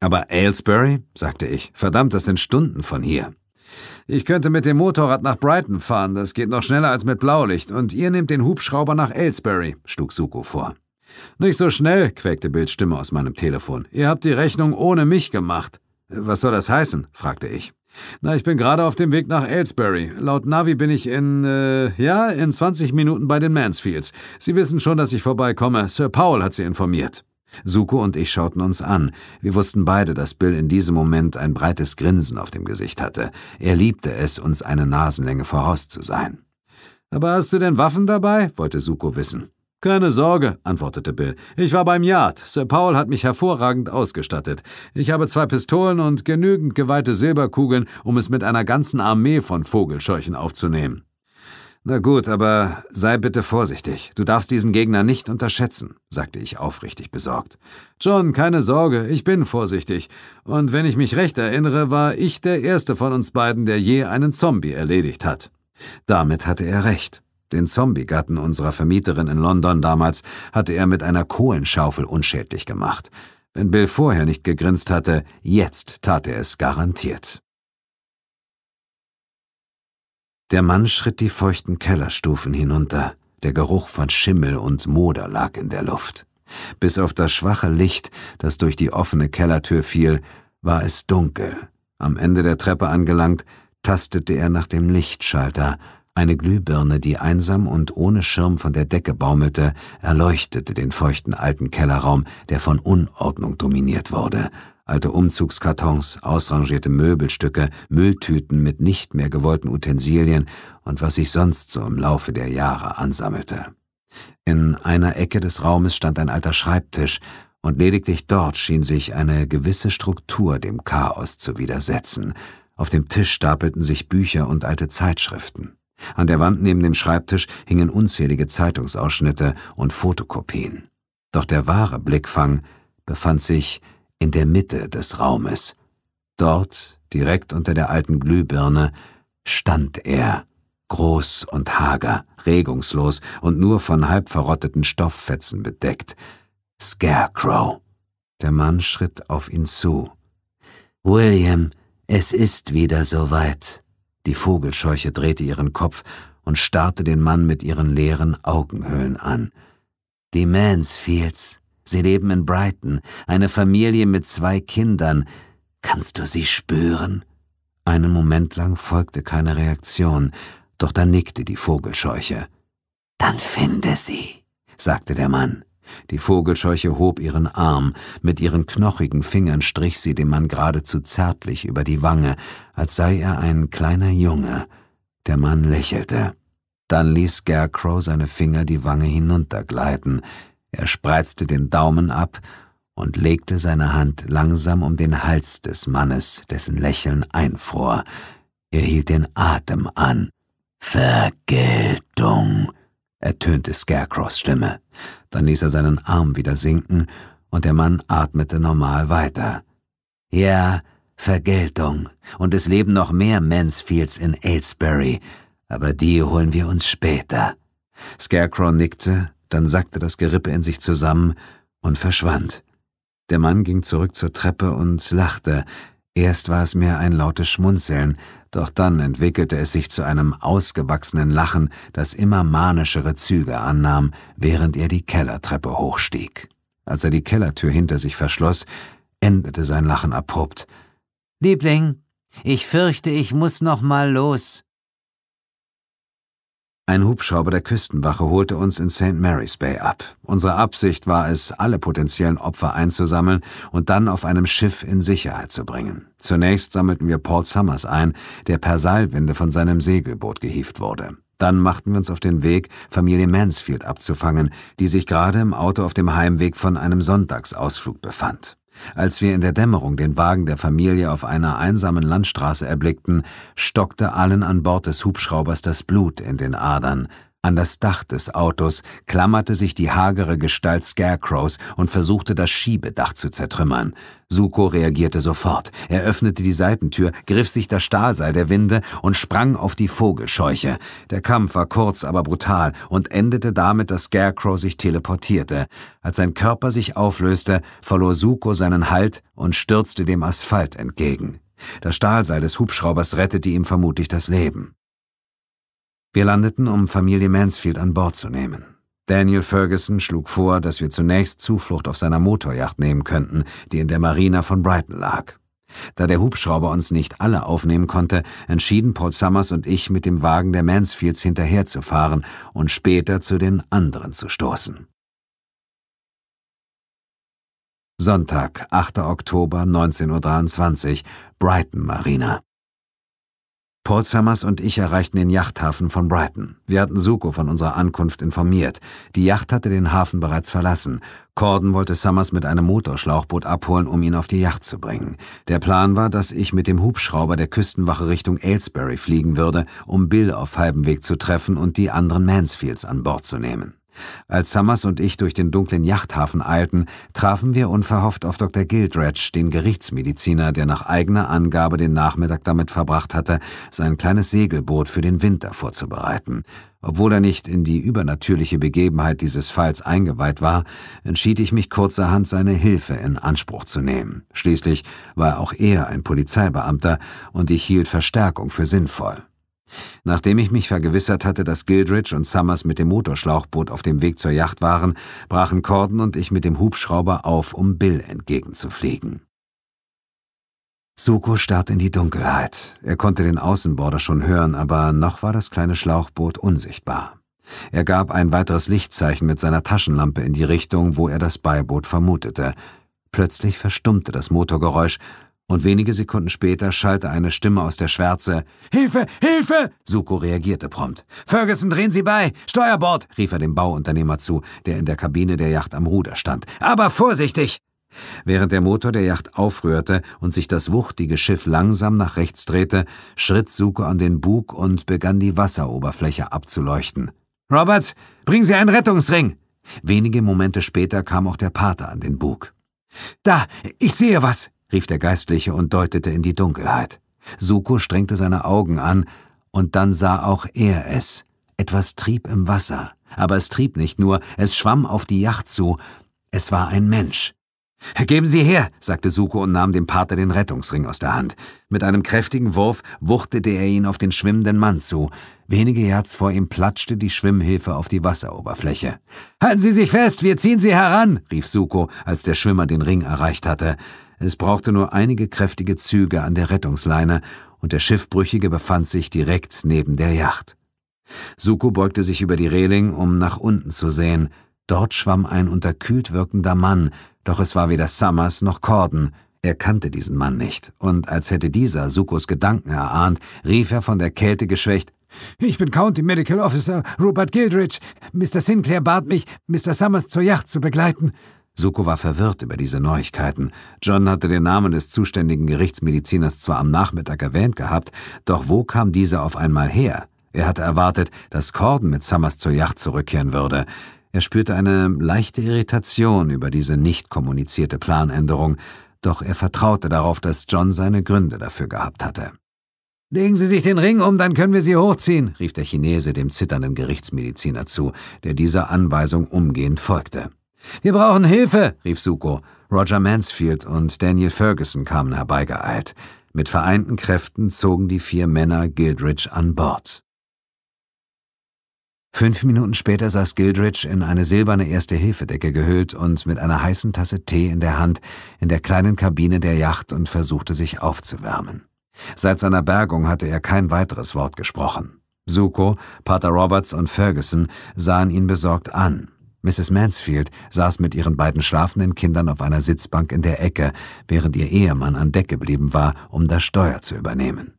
Aber Aylesbury, sagte ich, verdammt, das sind Stunden von hier. Ich könnte mit dem Motorrad nach Brighton fahren, das geht noch schneller als mit Blaulicht, und ihr nehmt den Hubschrauber nach Aylesbury, schlug Suko vor. Nicht so schnell, quäkte Bills Stimme aus meinem Telefon. Ihr habt die Rechnung ohne mich gemacht. Was soll das heißen? fragte ich. Na, ich bin gerade auf dem Weg nach Aylesbury. Laut Navi bin ich in, äh, ja, in 20 Minuten bei den Mansfields. Sie wissen schon, dass ich vorbeikomme. Sir Powell hat sie informiert. Suko und ich schauten uns an. Wir wussten beide, dass Bill in diesem Moment ein breites Grinsen auf dem Gesicht hatte. Er liebte es, uns eine Nasenlänge voraus zu sein. Aber hast du denn Waffen dabei? wollte Suko wissen. Keine Sorge, antwortete Bill. Ich war beim Yard. Sir Paul hat mich hervorragend ausgestattet. Ich habe zwei Pistolen und genügend geweihte Silberkugeln, um es mit einer ganzen Armee von Vogelscheuchen aufzunehmen. Na gut, aber sei bitte vorsichtig. Du darfst diesen Gegner nicht unterschätzen, sagte ich aufrichtig besorgt. John, keine Sorge, ich bin vorsichtig. Und wenn ich mich recht erinnere, war ich der erste von uns beiden, der je einen Zombie erledigt hat. Damit hatte er recht. Den Zombie-Gatten unserer Vermieterin in London damals hatte er mit einer Kohlenschaufel unschädlich gemacht. Wenn Bill vorher nicht gegrinst hatte, jetzt tat er es garantiert. Der Mann schritt die feuchten Kellerstufen hinunter. Der Geruch von Schimmel und Moder lag in der Luft. Bis auf das schwache Licht, das durch die offene Kellertür fiel, war es dunkel. Am Ende der Treppe angelangt, tastete er nach dem Lichtschalter. Eine Glühbirne, die einsam und ohne Schirm von der Decke baumelte, erleuchtete den feuchten alten Kellerraum, der von Unordnung dominiert wurde alte Umzugskartons, ausrangierte Möbelstücke, Mülltüten mit nicht mehr gewollten Utensilien und was sich sonst so im Laufe der Jahre ansammelte. In einer Ecke des Raumes stand ein alter Schreibtisch, und lediglich dort schien sich eine gewisse Struktur dem Chaos zu widersetzen. Auf dem Tisch stapelten sich Bücher und alte Zeitschriften. An der Wand neben dem Schreibtisch hingen unzählige Zeitungsausschnitte und Fotokopien. Doch der wahre Blickfang befand sich in der Mitte des Raumes. Dort, direkt unter der alten Glühbirne, stand er, groß und hager, regungslos und nur von halbverrotteten Stofffetzen bedeckt. Scarecrow. Der Mann schritt auf ihn zu. William, es ist wieder soweit. Die Vogelscheuche drehte ihren Kopf und starrte den Mann mit ihren leeren Augenhöhlen an. Die Mansfields Sie leben in Brighton, eine Familie mit zwei Kindern. Kannst du sie spüren? Einen Moment lang folgte keine Reaktion, doch da nickte die Vogelscheuche. Dann finde sie, sagte der Mann. Die Vogelscheuche hob ihren Arm, mit ihren knochigen Fingern strich sie dem Mann geradezu zärtlich über die Wange, als sei er ein kleiner Junge. Der Mann lächelte. Dann ließ Scarecrow seine Finger die Wange hinuntergleiten. Er spreizte den Daumen ab und legte seine Hand langsam um den Hals des Mannes, dessen Lächeln einfror. Er hielt den Atem an. Vergeltung, ertönte Scarecrows Stimme. Dann ließ er seinen Arm wieder sinken, und der Mann atmete normal weiter. Ja, Vergeltung. Und es leben noch mehr Mansfields in Aylesbury, aber die holen wir uns später. Scarecrow nickte dann sackte das Gerippe in sich zusammen und verschwand. Der Mann ging zurück zur Treppe und lachte. Erst war es mehr ein lautes Schmunzeln, doch dann entwickelte es sich zu einem ausgewachsenen Lachen, das immer manischere Züge annahm, während er die Kellertreppe hochstieg. Als er die Kellertür hinter sich verschloss, endete sein Lachen abrupt. Liebling, ich fürchte, ich muss noch mal los. Ein Hubschrauber der Küstenwache holte uns in St. Mary's Bay ab. Unsere Absicht war es, alle potenziellen Opfer einzusammeln und dann auf einem Schiff in Sicherheit zu bringen. Zunächst sammelten wir Paul Summers ein, der per Seilwinde von seinem Segelboot gehieft wurde. Dann machten wir uns auf den Weg, Familie Mansfield abzufangen, die sich gerade im Auto auf dem Heimweg von einem Sonntagsausflug befand. Als wir in der Dämmerung den Wagen der Familie auf einer einsamen Landstraße erblickten, stockte allen an Bord des Hubschraubers das Blut in den Adern, an das Dach des Autos klammerte sich die hagere Gestalt Scarecrows und versuchte, das Schiebedach zu zertrümmern. Suko reagierte sofort. Er öffnete die Seitentür, griff sich das Stahlseil der Winde und sprang auf die Vogelscheuche. Der Kampf war kurz, aber brutal und endete damit, dass Scarecrow sich teleportierte. Als sein Körper sich auflöste, verlor Suko seinen Halt und stürzte dem Asphalt entgegen. Das Stahlseil des Hubschraubers rettete ihm vermutlich das Leben. Wir landeten, um Familie Mansfield an Bord zu nehmen. Daniel Ferguson schlug vor, dass wir zunächst Zuflucht auf seiner Motorjacht nehmen könnten, die in der Marina von Brighton lag. Da der Hubschrauber uns nicht alle aufnehmen konnte, entschieden Paul Summers und ich, mit dem Wagen der Mansfields hinterherzufahren und später zu den anderen zu stoßen. Sonntag, 8. Oktober 19.23 Uhr, Brighton Marina. Paul Summers und ich erreichten den Yachthafen von Brighton. Wir hatten Suko von unserer Ankunft informiert. Die Yacht hatte den Hafen bereits verlassen. Corden wollte Summers mit einem Motorschlauchboot abholen, um ihn auf die Yacht zu bringen. Der Plan war, dass ich mit dem Hubschrauber der Küstenwache Richtung Aylesbury fliegen würde, um Bill auf halbem Weg zu treffen und die anderen Mansfields an Bord zu nehmen. Als Summers und ich durch den dunklen Yachthafen eilten, trafen wir unverhofft auf Dr. Gildredge, den Gerichtsmediziner, der nach eigener Angabe den Nachmittag damit verbracht hatte, sein kleines Segelboot für den Winter vorzubereiten. Obwohl er nicht in die übernatürliche Begebenheit dieses Falls eingeweiht war, entschied ich mich kurzerhand, seine Hilfe in Anspruch zu nehmen. Schließlich war auch er ein Polizeibeamter und ich hielt Verstärkung für sinnvoll. Nachdem ich mich vergewissert hatte, dass Gildridge und Summers mit dem Motorschlauchboot auf dem Weg zur Yacht waren, brachen Corden und ich mit dem Hubschrauber auf, um Bill entgegenzufliegen. Suko starrt in die Dunkelheit. Er konnte den Außenborder schon hören, aber noch war das kleine Schlauchboot unsichtbar. Er gab ein weiteres Lichtzeichen mit seiner Taschenlampe in die Richtung, wo er das Beiboot vermutete. Plötzlich verstummte das Motorgeräusch und wenige Sekunden später schallte eine Stimme aus der Schwärze. Hilfe! Hilfe! Suko reagierte prompt. Ferguson, drehen Sie bei! Steuerbord! rief er dem Bauunternehmer zu, der in der Kabine der Yacht am Ruder stand. Aber vorsichtig! Während der Motor der Yacht aufrührte und sich das wuchtige Schiff langsam nach rechts drehte, schritt Suko an den Bug und begann die Wasseroberfläche abzuleuchten. Roberts, bringen Sie einen Rettungsring! Wenige Momente später kam auch der Pater an den Bug. Da, ich sehe was! rief der Geistliche und deutete in die Dunkelheit. Suko strengte seine Augen an, und dann sah auch er es. Etwas trieb im Wasser, aber es trieb nicht nur, es schwamm auf die Yacht zu. Es war ein Mensch. Geben Sie her, sagte Suko und nahm dem Pater den Rettungsring aus der Hand. Mit einem kräftigen Wurf wuchtete er ihn auf den schwimmenden Mann zu. Wenige Yards vor ihm platschte die Schwimmhilfe auf die Wasseroberfläche. Halten Sie sich fest, wir ziehen Sie heran, rief Suko, als der Schwimmer den Ring erreicht hatte. Es brauchte nur einige kräftige Züge an der Rettungsleine und der Schiffbrüchige befand sich direkt neben der Yacht. Suko beugte sich über die Reling, um nach unten zu sehen. Dort schwamm ein unterkühlt wirkender Mann, doch es war weder Summers noch Corden. Er kannte diesen Mann nicht, und als hätte dieser Sukos Gedanken erahnt, rief er von der Kälte geschwächt, ich bin County Medical Officer Rupert Gildridge. Mr. Sinclair bat mich, Mr. Summers zur Yacht zu begleiten. Suko war verwirrt über diese Neuigkeiten. John hatte den Namen des zuständigen Gerichtsmediziners zwar am Nachmittag erwähnt gehabt, doch wo kam dieser auf einmal her? Er hatte erwartet, dass Corden mit Summers zur Yacht zurückkehren würde. Er spürte eine leichte Irritation über diese nicht kommunizierte Planänderung, doch er vertraute darauf, dass John seine Gründe dafür gehabt hatte. Legen Sie sich den Ring um, dann können wir Sie hochziehen, rief der Chinese dem zitternden Gerichtsmediziner zu, der dieser Anweisung umgehend folgte. Wir brauchen Hilfe, rief Suko. Roger Mansfield und Daniel Ferguson kamen herbeigeeilt. Mit vereinten Kräften zogen die vier Männer Gildridge an Bord. Fünf Minuten später saß Gildridge in eine silberne erste hilfedecke gehüllt und mit einer heißen Tasse Tee in der Hand in der kleinen Kabine der Yacht und versuchte sich aufzuwärmen. Seit seiner Bergung hatte er kein weiteres Wort gesprochen. Suko, Pater Roberts und Ferguson sahen ihn besorgt an. Mrs. Mansfield saß mit ihren beiden schlafenden Kindern auf einer Sitzbank in der Ecke, während ihr Ehemann an Deck geblieben war, um das Steuer zu übernehmen.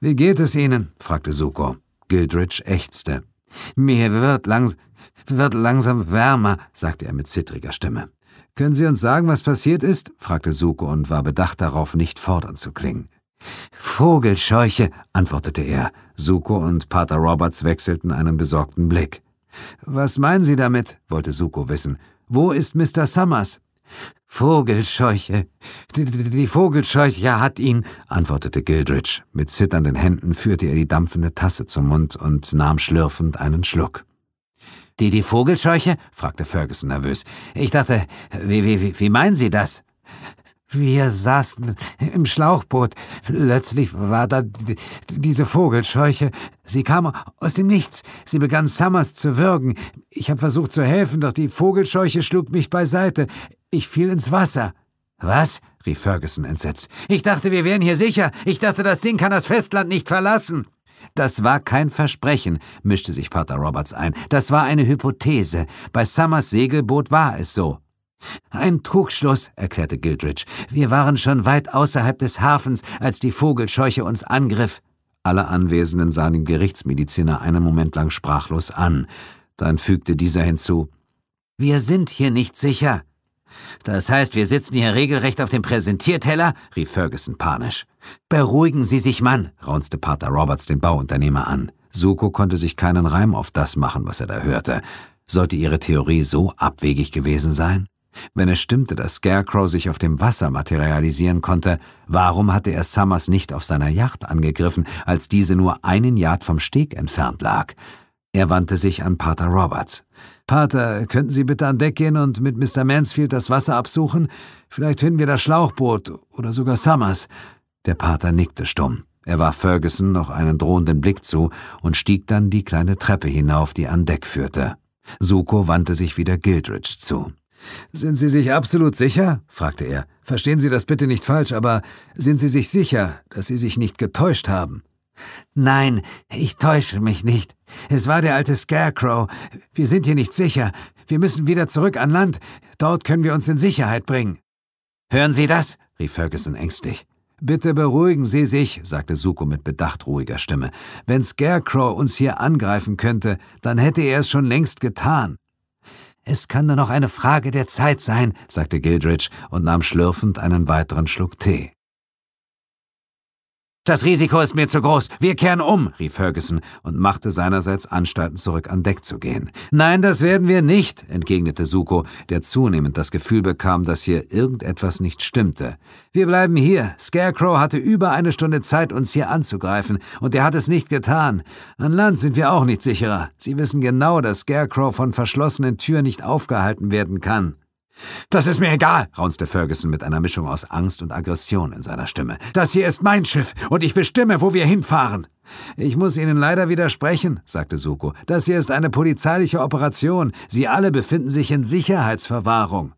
»Wie geht es Ihnen?« fragte Suko. Gildridge ächzte. »Mir wird, langs wird langsam wärmer«, sagte er mit zittriger Stimme. »Können Sie uns sagen, was passiert ist?« fragte Suko und war bedacht darauf, nicht fordernd zu klingen. »Vogelscheuche«, antwortete er. Suko und Pater Roberts wechselten einen besorgten Blick. Was meinen Sie damit? wollte Suko wissen. Wo ist Mr. Summers? Vogelscheuche. Die, die Vogelscheuche hat ihn, antwortete Gildridge. Mit zitternden Händen führte er die dampfende Tasse zum Mund und nahm schlürfend einen Schluck. Die, die Vogelscheuche? fragte Ferguson nervös. Ich dachte, wie, wie, wie meinen Sie das? Wir saßen im Schlauchboot. Plötzlich war da diese Vogelscheuche. Sie kam aus dem Nichts. Sie begann Summers zu würgen. Ich habe versucht zu helfen, doch die Vogelscheuche schlug mich beiseite. Ich fiel ins Wasser. Was? rief Ferguson entsetzt. Ich dachte, wir wären hier sicher. Ich dachte, das Ding kann das Festland nicht verlassen. Das war kein Versprechen, mischte sich Pater Roberts ein. Das war eine Hypothese. Bei Summers Segelboot war es so. Ein Trugschluss, erklärte Gildridge. Wir waren schon weit außerhalb des Hafens, als die Vogelscheuche uns angriff. Alle Anwesenden sahen den Gerichtsmediziner einen Moment lang sprachlos an. Dann fügte dieser hinzu Wir sind hier nicht sicher. Das heißt, wir sitzen hier regelrecht auf dem Präsentierteller? rief Ferguson panisch. Beruhigen Sie sich, Mann, raunzte Pater Roberts den Bauunternehmer an. Suko konnte sich keinen Reim auf das machen, was er da hörte. Sollte ihre Theorie so abwegig gewesen sein? Wenn es stimmte, dass Scarecrow sich auf dem Wasser materialisieren konnte, warum hatte er Summers nicht auf seiner Yacht angegriffen, als diese nur einen Yard vom Steg entfernt lag? Er wandte sich an Pater Roberts. Pater, könnten Sie bitte an Deck gehen und mit Mr. Mansfield das Wasser absuchen? Vielleicht finden wir das Schlauchboot oder sogar Summers. Der Pater nickte stumm. Er warf Ferguson noch einen drohenden Blick zu und stieg dann die kleine Treppe hinauf, die an Deck führte. Suko wandte sich wieder Gildridge zu. Sind Sie sich absolut sicher? fragte er. Verstehen Sie das bitte nicht falsch, aber sind Sie sich sicher, dass Sie sich nicht getäuscht haben? Nein, ich täusche mich nicht. Es war der alte Scarecrow. Wir sind hier nicht sicher. Wir müssen wieder zurück an Land. Dort können wir uns in Sicherheit bringen. Hören Sie das? rief Ferguson ängstlich. Bitte beruhigen Sie sich, sagte Suko mit bedacht ruhiger Stimme. Wenn Scarecrow uns hier angreifen könnte, dann hätte er es schon längst getan. Es kann nur noch eine Frage der Zeit sein, sagte Gildridge und nahm schlürfend einen weiteren Schluck Tee. Das Risiko ist mir zu groß. Wir kehren um, rief Ferguson und machte seinerseits Anstalten zurück an Deck zu gehen. Nein, das werden wir nicht, entgegnete Suko, der zunehmend das Gefühl bekam, dass hier irgendetwas nicht stimmte. Wir bleiben hier. Scarecrow hatte über eine Stunde Zeit, uns hier anzugreifen, und er hat es nicht getan. An Land sind wir auch nicht sicherer. Sie wissen genau, dass Scarecrow von verschlossenen Türen nicht aufgehalten werden kann. Das ist mir egal, raunzte Ferguson mit einer Mischung aus Angst und Aggression in seiner Stimme. Das hier ist mein Schiff und ich bestimme, wo wir hinfahren. Ich muss Ihnen leider widersprechen, sagte Suko. Das hier ist eine polizeiliche Operation. Sie alle befinden sich in Sicherheitsverwahrung.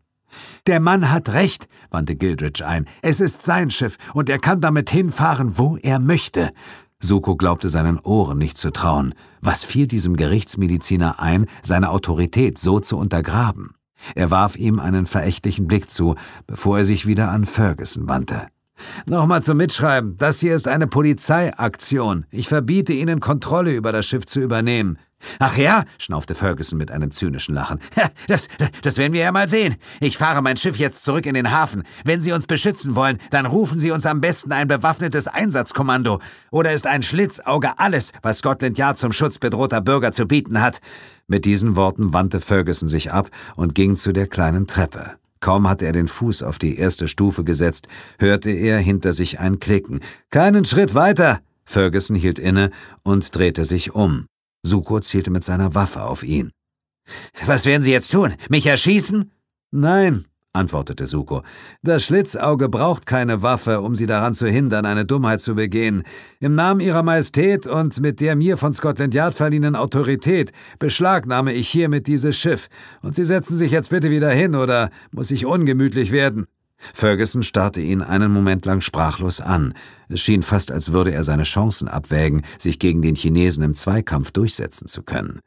Der Mann hat recht, wandte Gildridge ein. Es ist sein Schiff und er kann damit hinfahren, wo er möchte. Suko glaubte seinen Ohren nicht zu trauen. Was fiel diesem Gerichtsmediziner ein, seine Autorität so zu untergraben? Er warf ihm einen verächtlichen Blick zu, bevor er sich wieder an Ferguson wandte. Nochmal zum Mitschreiben, das hier ist eine Polizeiaktion. Ich verbiete Ihnen, Kontrolle über das Schiff zu übernehmen. Ach ja, schnaufte Ferguson mit einem zynischen Lachen. Das, das werden wir ja mal sehen. Ich fahre mein Schiff jetzt zurück in den Hafen. Wenn Sie uns beschützen wollen, dann rufen Sie uns am besten ein bewaffnetes Einsatzkommando. Oder ist ein Schlitzauge alles, was Scotland Yard zum Schutz bedrohter Bürger zu bieten hat? Mit diesen Worten wandte Ferguson sich ab und ging zu der kleinen Treppe. Kaum hatte er den Fuß auf die erste Stufe gesetzt, hörte er hinter sich ein Klicken. Keinen Schritt weiter! Ferguson hielt inne und drehte sich um. Suko zielte mit seiner Waffe auf ihn. Was werden Sie jetzt tun? Mich erschießen? Nein, antwortete Suko. Das Schlitzauge braucht keine Waffe, um sie daran zu hindern, eine Dummheit zu begehen. Im Namen Ihrer Majestät und mit der mir von Scotland Yard verliehenen Autorität beschlagnahme ich hiermit dieses Schiff. Und Sie setzen sich jetzt bitte wieder hin, oder muss ich ungemütlich werden? Ferguson starrte ihn einen Moment lang sprachlos an. Es schien fast, als würde er seine Chancen abwägen, sich gegen den Chinesen im Zweikampf durchsetzen zu können.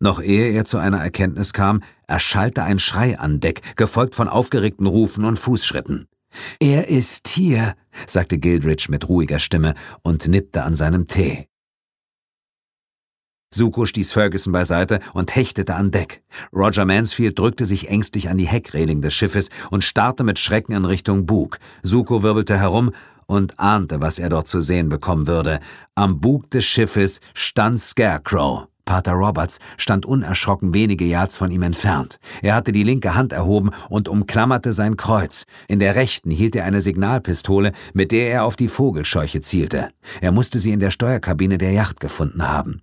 Noch ehe er zu einer Erkenntnis kam, erschallte ein Schrei an Deck, gefolgt von aufgeregten Rufen und Fußschritten. Er ist hier, sagte Gildrich mit ruhiger Stimme und nippte an seinem Tee. Suko stieß Ferguson beiseite und hechtete an Deck. Roger Mansfield drückte sich ängstlich an die Heckreling des Schiffes und starrte mit Schrecken in Richtung Bug. Suko wirbelte herum, und ahnte, was er dort zu sehen bekommen würde. Am Bug des Schiffes stand Scarecrow. Pater Roberts stand unerschrocken wenige Yards von ihm entfernt. Er hatte die linke Hand erhoben und umklammerte sein Kreuz. In der rechten hielt er eine Signalpistole, mit der er auf die Vogelscheuche zielte. Er musste sie in der Steuerkabine der Yacht gefunden haben.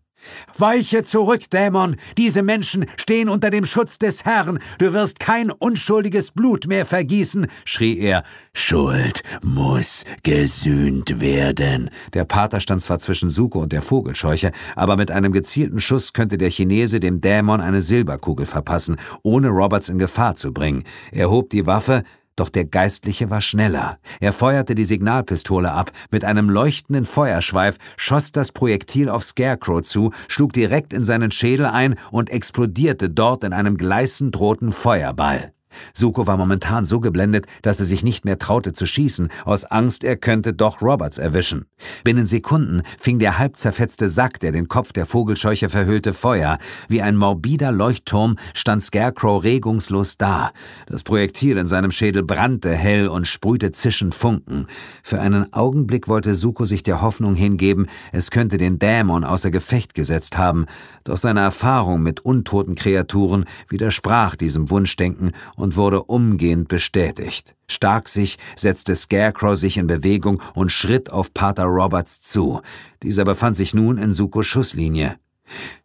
Weiche zurück, Dämon! Diese Menschen stehen unter dem Schutz des Herrn! Du wirst kein unschuldiges Blut mehr vergießen! schrie er. Schuld muss gesühnt werden! Der Pater stand zwar zwischen Suko und der Vogelscheuche, aber mit einem gezielten Schuss könnte der Chinese dem Dämon eine Silberkugel verpassen, ohne Roberts in Gefahr zu bringen. Er hob die Waffe, doch der Geistliche war schneller. Er feuerte die Signalpistole ab. Mit einem leuchtenden Feuerschweif schoss das Projektil auf Scarecrow zu, schlug direkt in seinen Schädel ein und explodierte dort in einem gleißend roten Feuerball. Suko war momentan so geblendet, dass er sich nicht mehr traute zu schießen, aus Angst, er könnte doch Roberts erwischen. Binnen Sekunden fing der halb zerfetzte Sack, der den Kopf der Vogelscheuche verhüllte, Feuer. Wie ein morbider Leuchtturm stand Scarecrow regungslos da. Das Projektil in seinem Schädel brannte hell und sprühte zischend Funken. Für einen Augenblick wollte Suko sich der Hoffnung hingeben, es könnte den Dämon außer Gefecht gesetzt haben. Doch seine Erfahrung mit untoten Kreaturen widersprach diesem Wunschdenken und wurde umgehend bestätigt. Stark sich setzte Scarecrow sich in Bewegung und schritt auf Pater Roberts zu. Dieser befand sich nun in Sukos Schusslinie.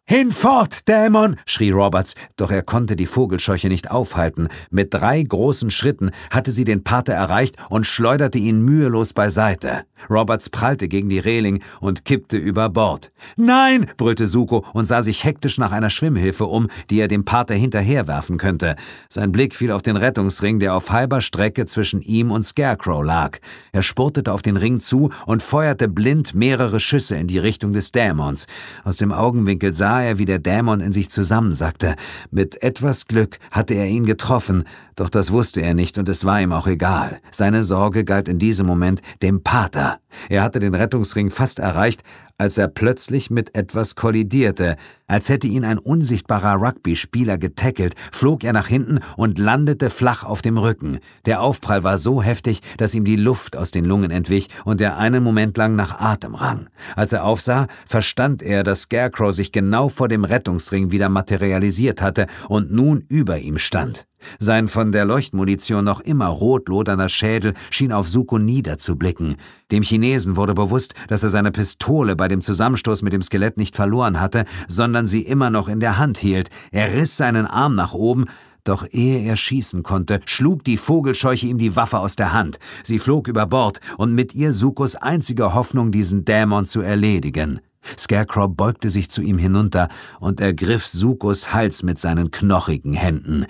Hinfort, Dämon! schrie Roberts, doch er konnte die Vogelscheuche nicht aufhalten. Mit drei großen Schritten hatte sie den Pater erreicht und schleuderte ihn mühelos beiseite. Roberts prallte gegen die Reling und kippte über Bord. Nein! brüllte Suko und sah sich hektisch nach einer Schwimmhilfe um, die er dem Pater hinterherwerfen könnte. Sein Blick fiel auf den Rettungsring, der auf halber Strecke zwischen ihm und Scarecrow lag. Er spurtete auf den Ring zu und feuerte blind mehrere Schüsse in die Richtung des Dämons. Aus dem Augenwinkel sah sah er, wie der Dämon in sich zusammensackte. Mit etwas Glück hatte er ihn getroffen, doch das wusste er nicht und es war ihm auch egal. Seine Sorge galt in diesem Moment dem Pater. Er hatte den Rettungsring fast erreicht, als er plötzlich mit etwas kollidierte. Als hätte ihn ein unsichtbarer Rugby-Spieler getackelt, flog er nach hinten und landete flach auf dem Rücken. Der Aufprall war so heftig, dass ihm die Luft aus den Lungen entwich und er einen Moment lang nach Atem rang. Als er aufsah, verstand er, dass Scarecrow sich genau vor dem Rettungsring wieder materialisiert hatte und nun über ihm stand. Sein von der Leuchtmunition noch immer rot Schädel schien auf Suko niederzublicken. Dem Chinesen wurde bewusst, dass er seine Pistole bei dem Zusammenstoß mit dem Skelett nicht verloren hatte, sondern sie immer noch in der Hand hielt. Er riss seinen Arm nach oben, doch ehe er schießen konnte, schlug die Vogelscheuche ihm die Waffe aus der Hand. Sie flog über Bord und mit ihr Sukos einzige Hoffnung, diesen Dämon zu erledigen. Scarecrow beugte sich zu ihm hinunter und ergriff Sukos Hals mit seinen knochigen Händen.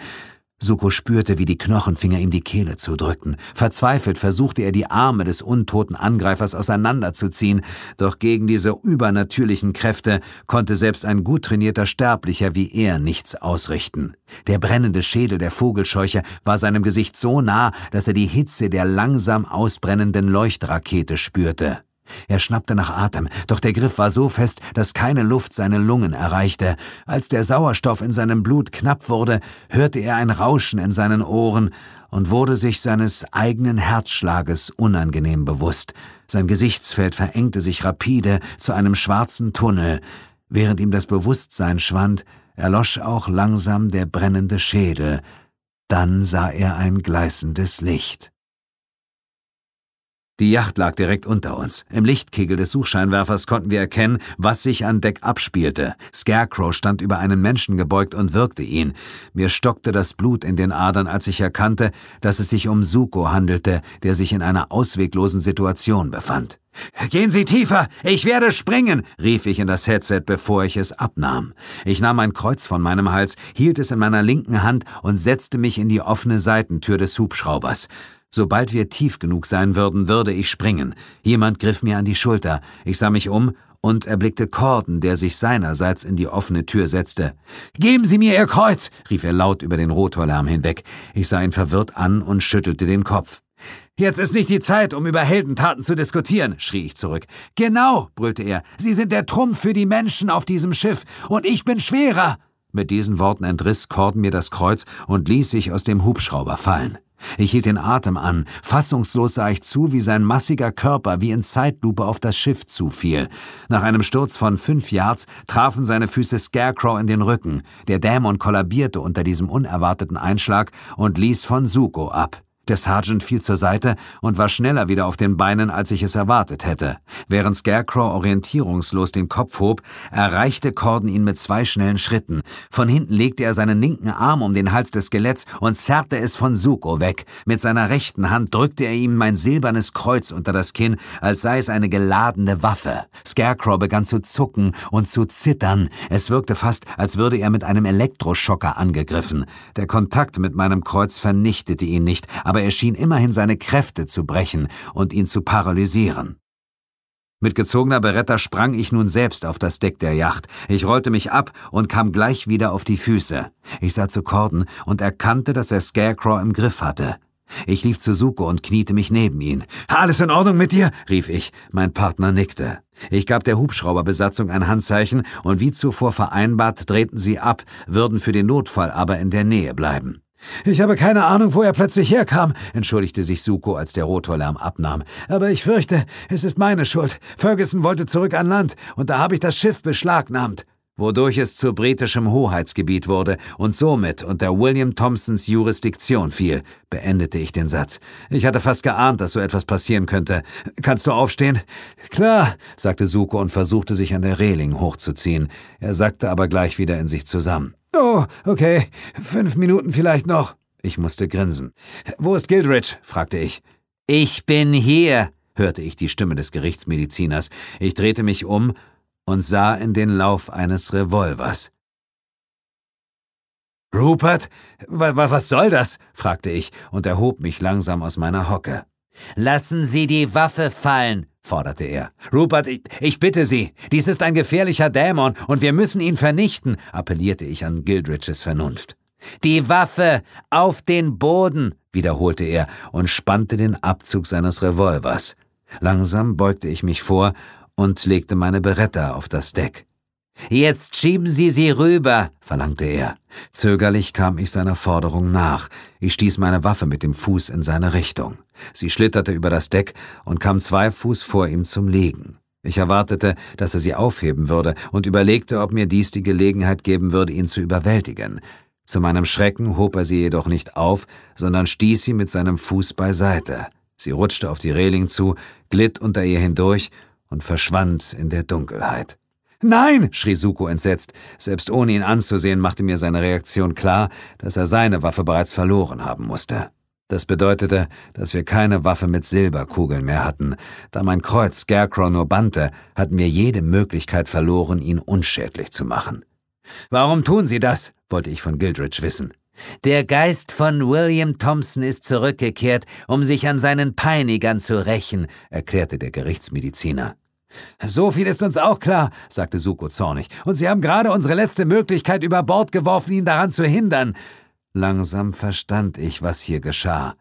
Suko spürte, wie die Knochenfinger ihm die Kehle zudrückten. Verzweifelt versuchte er, die Arme des untoten Angreifers auseinanderzuziehen, doch gegen diese übernatürlichen Kräfte konnte selbst ein gut trainierter Sterblicher wie er nichts ausrichten. Der brennende Schädel der Vogelscheuche war seinem Gesicht so nah, dass er die Hitze der langsam ausbrennenden Leuchtrakete spürte. Er schnappte nach Atem, doch der Griff war so fest, dass keine Luft seine Lungen erreichte. Als der Sauerstoff in seinem Blut knapp wurde, hörte er ein Rauschen in seinen Ohren und wurde sich seines eigenen Herzschlages unangenehm bewusst. Sein Gesichtsfeld verengte sich rapide zu einem schwarzen Tunnel. Während ihm das Bewusstsein schwand, erlosch auch langsam der brennende Schädel. Dann sah er ein gleißendes Licht. Die Yacht lag direkt unter uns. Im Lichtkegel des Suchscheinwerfers konnten wir erkennen, was sich an Deck abspielte. Scarecrow stand über einen Menschen gebeugt und wirkte ihn. Mir stockte das Blut in den Adern, als ich erkannte, dass es sich um Suko handelte, der sich in einer ausweglosen Situation befand. Gehen Sie tiefer! Ich werde springen! rief ich in das Headset, bevor ich es abnahm. Ich nahm ein Kreuz von meinem Hals, hielt es in meiner linken Hand und setzte mich in die offene Seitentür des Hubschraubers. Sobald wir tief genug sein würden, würde ich springen. Jemand griff mir an die Schulter. Ich sah mich um und erblickte Corden, der sich seinerseits in die offene Tür setzte. Geben Sie mir Ihr Kreuz! rief er laut über den Rotorlärm hinweg. Ich sah ihn verwirrt an und schüttelte den Kopf. Jetzt ist nicht die Zeit, um über Heldentaten zu diskutieren, schrie ich zurück. Genau, brüllte er, Sie sind der Trumpf für die Menschen auf diesem Schiff, und ich bin schwerer. Mit diesen Worten entriss Corden mir das Kreuz und ließ sich aus dem Hubschrauber fallen. Ich hielt den Atem an, fassungslos sah ich zu, wie sein massiger Körper wie in Zeitlupe auf das Schiff zufiel. Nach einem Sturz von fünf Yards trafen seine Füße Scarecrow in den Rücken, der Dämon kollabierte unter diesem unerwarteten Einschlag und ließ von Suko ab. Der Sergeant fiel zur Seite und war schneller wieder auf den Beinen, als ich es erwartet hätte. Während Scarecrow orientierungslos den Kopf hob, erreichte Corden ihn mit zwei schnellen Schritten. Von hinten legte er seinen linken Arm um den Hals des Skeletts und zerrte es von Suko weg. Mit seiner rechten Hand drückte er ihm mein silbernes Kreuz unter das Kinn, als sei es eine geladene Waffe. Scarecrow begann zu zucken und zu zittern. Es wirkte fast, als würde er mit einem Elektroschocker angegriffen. Der Kontakt mit meinem Kreuz vernichtete ihn nicht, aber er schien immerhin seine Kräfte zu brechen und ihn zu paralysieren. Mit gezogener Beretta sprang ich nun selbst auf das Deck der Yacht. Ich rollte mich ab und kam gleich wieder auf die Füße. Ich sah zu Corden und erkannte, dass er Scarecrow im Griff hatte. Ich lief zu Suko und kniete mich neben ihn. Alles in Ordnung mit dir? rief ich. Mein Partner nickte. Ich gab der Hubschrauberbesatzung ein Handzeichen und wie zuvor vereinbart drehten sie ab, würden für den Notfall aber in der Nähe bleiben. Ich habe keine Ahnung, wo er plötzlich herkam, entschuldigte sich Suko, als der Rotorlärm abnahm. Aber ich fürchte, es ist meine Schuld. Ferguson wollte zurück an Land, und da habe ich das Schiff beschlagnahmt, wodurch es zu britischem Hoheitsgebiet wurde und somit unter William Thompsons Jurisdiktion fiel, beendete ich den Satz. Ich hatte fast geahnt, dass so etwas passieren könnte. Kannst du aufstehen? Klar, sagte Suko und versuchte sich an der Reling hochzuziehen. Er sackte aber gleich wieder in sich zusammen. Oh, okay. Fünf Minuten vielleicht noch. Ich musste grinsen. Wo ist Gildridge? fragte ich. Ich bin hier, hörte ich die Stimme des Gerichtsmediziners. Ich drehte mich um und sah in den Lauf eines Revolvers. Rupert, was soll das? fragte ich und erhob mich langsam aus meiner Hocke. Lassen Sie die Waffe fallen, forderte er. Rupert, ich, ich, bitte Sie, dies ist ein gefährlicher Dämon und wir müssen ihn vernichten, appellierte ich an Gildridges Vernunft. Die Waffe auf den Boden, wiederholte er und spannte den Abzug seines Revolvers. Langsam beugte ich mich vor und legte meine Beretta auf das Deck. Jetzt schieben Sie sie rüber, verlangte er. Zögerlich kam ich seiner Forderung nach. Ich stieß meine Waffe mit dem Fuß in seine Richtung. Sie schlitterte über das Deck und kam zwei Fuß vor ihm zum Liegen. Ich erwartete, dass er sie aufheben würde und überlegte, ob mir dies die Gelegenheit geben würde, ihn zu überwältigen. Zu meinem Schrecken hob er sie jedoch nicht auf, sondern stieß sie mit seinem Fuß beiseite. Sie rutschte auf die Reling zu, glitt unter ihr hindurch und verschwand in der Dunkelheit. Nein! schrie Suko entsetzt. Selbst ohne ihn anzusehen, machte mir seine Reaktion klar, dass er seine Waffe bereits verloren haben musste. Das bedeutete, dass wir keine Waffe mit Silberkugeln mehr hatten. Da mein Kreuz Scarecrow nur bannte, hatten wir jede Möglichkeit verloren, ihn unschädlich zu machen. Warum tun Sie das? wollte ich von Gildridge wissen. Der Geist von William Thompson ist zurückgekehrt, um sich an seinen Peinigern zu rächen, erklärte der Gerichtsmediziner. So viel ist uns auch klar, sagte Suko zornig, und Sie haben gerade unsere letzte Möglichkeit über Bord geworfen, ihn daran zu hindern. Langsam verstand ich, was hier geschah.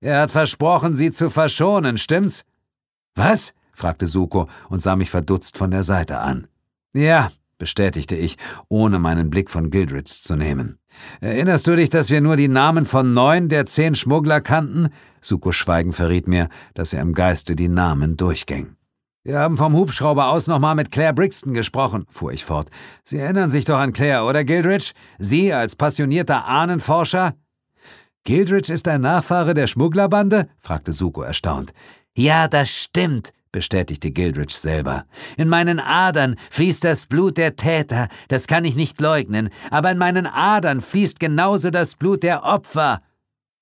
Er hat versprochen, Sie zu verschonen, stimmt's? Was? fragte Suko und sah mich verdutzt von der Seite an. Ja, bestätigte ich, ohne meinen Blick von Gildrich zu nehmen. Erinnerst du dich, dass wir nur die Namen von neun der zehn Schmuggler kannten? Sukos Schweigen verriet mir, dass er im Geiste die Namen durchging. Wir haben vom Hubschrauber aus nochmal mit Claire Brixton gesprochen, fuhr ich fort. Sie erinnern sich doch an Claire, oder Gildridge? Sie als passionierter Ahnenforscher? Gildridge ist ein Nachfahre der Schmugglerbande? fragte Suko erstaunt. Ja, das stimmt, bestätigte Gildridge selber. In meinen Adern fließt das Blut der Täter, das kann ich nicht leugnen, aber in meinen Adern fließt genauso das Blut der Opfer.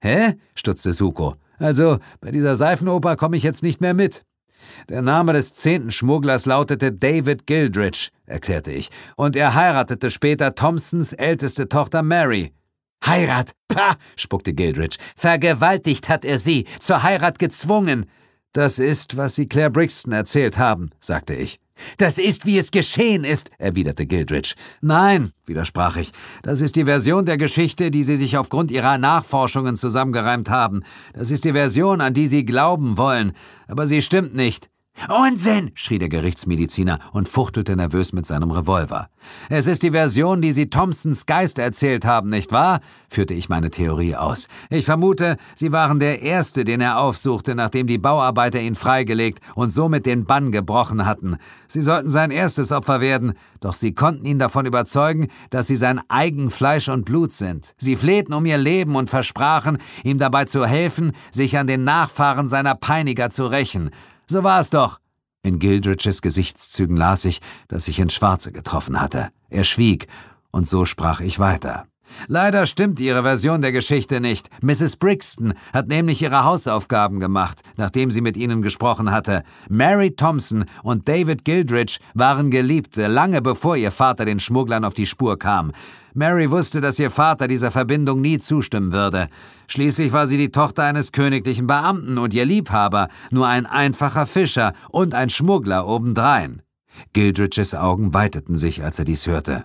Hä? stutzte Suko. Also, bei dieser Seifenoper komme ich jetzt nicht mehr mit. Der Name des zehnten Schmugglers lautete David Gildridge, erklärte ich, und er heiratete später Thompsons älteste Tochter Mary. Heirat? Pah! spuckte Gildridge. Vergewaltigt hat er sie, zur Heirat gezwungen. Das ist, was Sie Claire Brixton erzählt haben, sagte ich. Das ist, wie es geschehen ist, erwiderte Gildridge. Nein, widersprach ich, das ist die Version der Geschichte, die Sie sich aufgrund Ihrer Nachforschungen zusammengereimt haben. Das ist die Version, an die Sie glauben wollen. Aber sie stimmt nicht. Unsinn! schrie der Gerichtsmediziner und fuchtelte nervös mit seinem Revolver. Es ist die Version, die Sie Thompsons Geist erzählt haben, nicht wahr? führte ich meine Theorie aus. Ich vermute, Sie waren der Erste, den er aufsuchte, nachdem die Bauarbeiter ihn freigelegt und somit den Bann gebrochen hatten. Sie sollten sein erstes Opfer werden, doch Sie konnten ihn davon überzeugen, dass Sie sein eigen Fleisch und Blut sind. Sie flehten um Ihr Leben und versprachen, ihm dabei zu helfen, sich an den Nachfahren seiner Peiniger zu rächen. So war es doch. In Gildriches Gesichtszügen las ich, dass ich ins Schwarze getroffen hatte. Er schwieg, und so sprach ich weiter. Leider stimmt Ihre Version der Geschichte nicht. Mrs. Brixton hat nämlich ihre Hausaufgaben gemacht, nachdem sie mit Ihnen gesprochen hatte. Mary Thompson und David Gildrich waren Geliebte, lange bevor Ihr Vater den Schmugglern auf die Spur kam. Mary wusste, dass ihr Vater dieser Verbindung nie zustimmen würde. Schließlich war sie die Tochter eines königlichen Beamten und ihr Liebhaber, nur ein einfacher Fischer und ein Schmuggler obendrein. Gildridges Augen weiteten sich, als er dies hörte.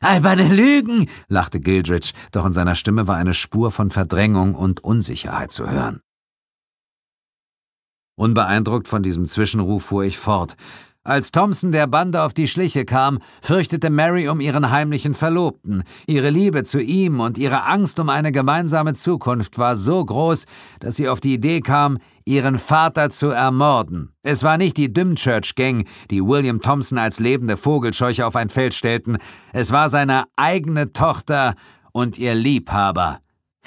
Alberne Lügen! lachte Gildridge, doch in seiner Stimme war eine Spur von Verdrängung und Unsicherheit zu hören. Unbeeindruckt von diesem Zwischenruf fuhr ich fort. Als Thompson der Bande auf die Schliche kam, fürchtete Mary um ihren heimlichen Verlobten. Ihre Liebe zu ihm und ihre Angst um eine gemeinsame Zukunft war so groß, dass sie auf die Idee kam, ihren Vater zu ermorden. Es war nicht die Dymchurch Gang, die William Thompson als lebende Vogelscheuche auf ein Feld stellten, es war seine eigene Tochter und ihr Liebhaber.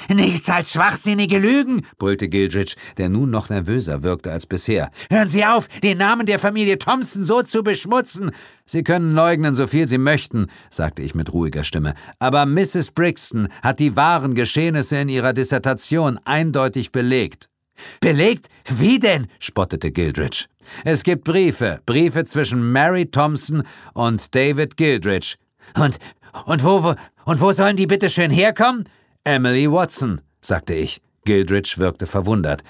Nichts als schwachsinnige Lügen, brüllte Gildrich, der nun noch nervöser wirkte als bisher. Hören Sie auf, den Namen der Familie Thompson so zu beschmutzen. Sie können leugnen, so viel Sie möchten, sagte ich mit ruhiger Stimme, aber Mrs. Brixton hat die wahren Geschehnisse in ihrer Dissertation eindeutig belegt. Belegt? Wie denn? spottete Gildridge. Es gibt Briefe, Briefe zwischen Mary Thompson und David Gildridge. Und, und wo, wo und wo sollen die bitte schön herkommen? Emily Watson, sagte ich. Gildridge wirkte verwundert.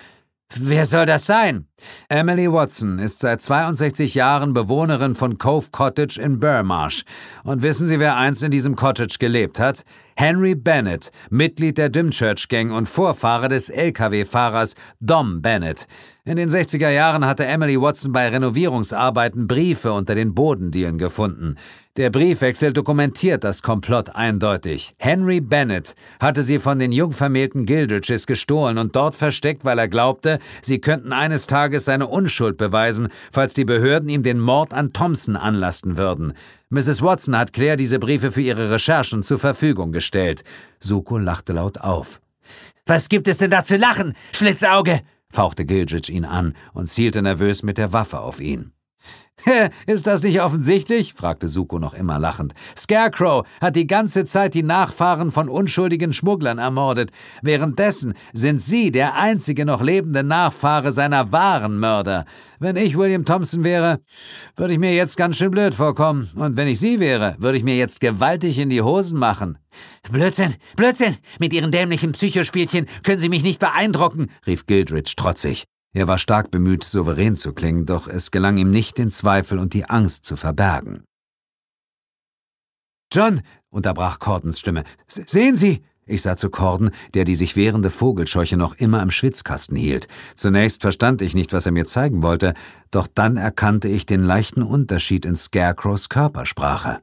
Wer soll das sein? Emily Watson ist seit 62 Jahren Bewohnerin von Cove Cottage in Burmarsh. Und wissen Sie, wer einst in diesem Cottage gelebt hat? Henry Bennett, Mitglied der Dimchurch Gang und Vorfahre des LKW-Fahrers Dom Bennett. In den 60er Jahren hatte Emily Watson bei Renovierungsarbeiten Briefe unter den Bodendielen gefunden. Der Briefwechsel dokumentiert das Komplott eindeutig. Henry Bennett hatte sie von den jungvermählten Gilditches gestohlen und dort versteckt, weil er glaubte, sie könnten eines Tages seine Unschuld beweisen, falls die Behörden ihm den Mord an Thompson anlasten würden. Mrs. Watson hat Claire diese Briefe für ihre Recherchen zur Verfügung gestellt. Suko lachte laut auf. Was gibt es denn da zu lachen, Schlitzauge? fauchte Gilgit ihn an und zielte nervös mit der Waffe auf ihn. Ist das nicht offensichtlich? fragte Suko noch immer lachend. Scarecrow hat die ganze Zeit die Nachfahren von unschuldigen Schmugglern ermordet. Währenddessen sind Sie der einzige noch lebende Nachfahre seiner wahren Mörder. Wenn ich William Thompson wäre, würde ich mir jetzt ganz schön blöd vorkommen. Und wenn ich Sie wäre, würde ich mir jetzt gewaltig in die Hosen machen. Blödsinn, Blödsinn! Mit Ihren dämlichen Psychospielchen können Sie mich nicht beeindrucken, rief Gildridge trotzig. Er war stark bemüht, souverän zu klingen, doch es gelang ihm nicht, den Zweifel und die Angst zu verbergen. John, unterbrach Cordons Stimme, sehen Sie! Ich sah zu Corden, der die sich wehrende Vogelscheuche noch immer im Schwitzkasten hielt. Zunächst verstand ich nicht, was er mir zeigen wollte, doch dann erkannte ich den leichten Unterschied in Scarecrows Körpersprache.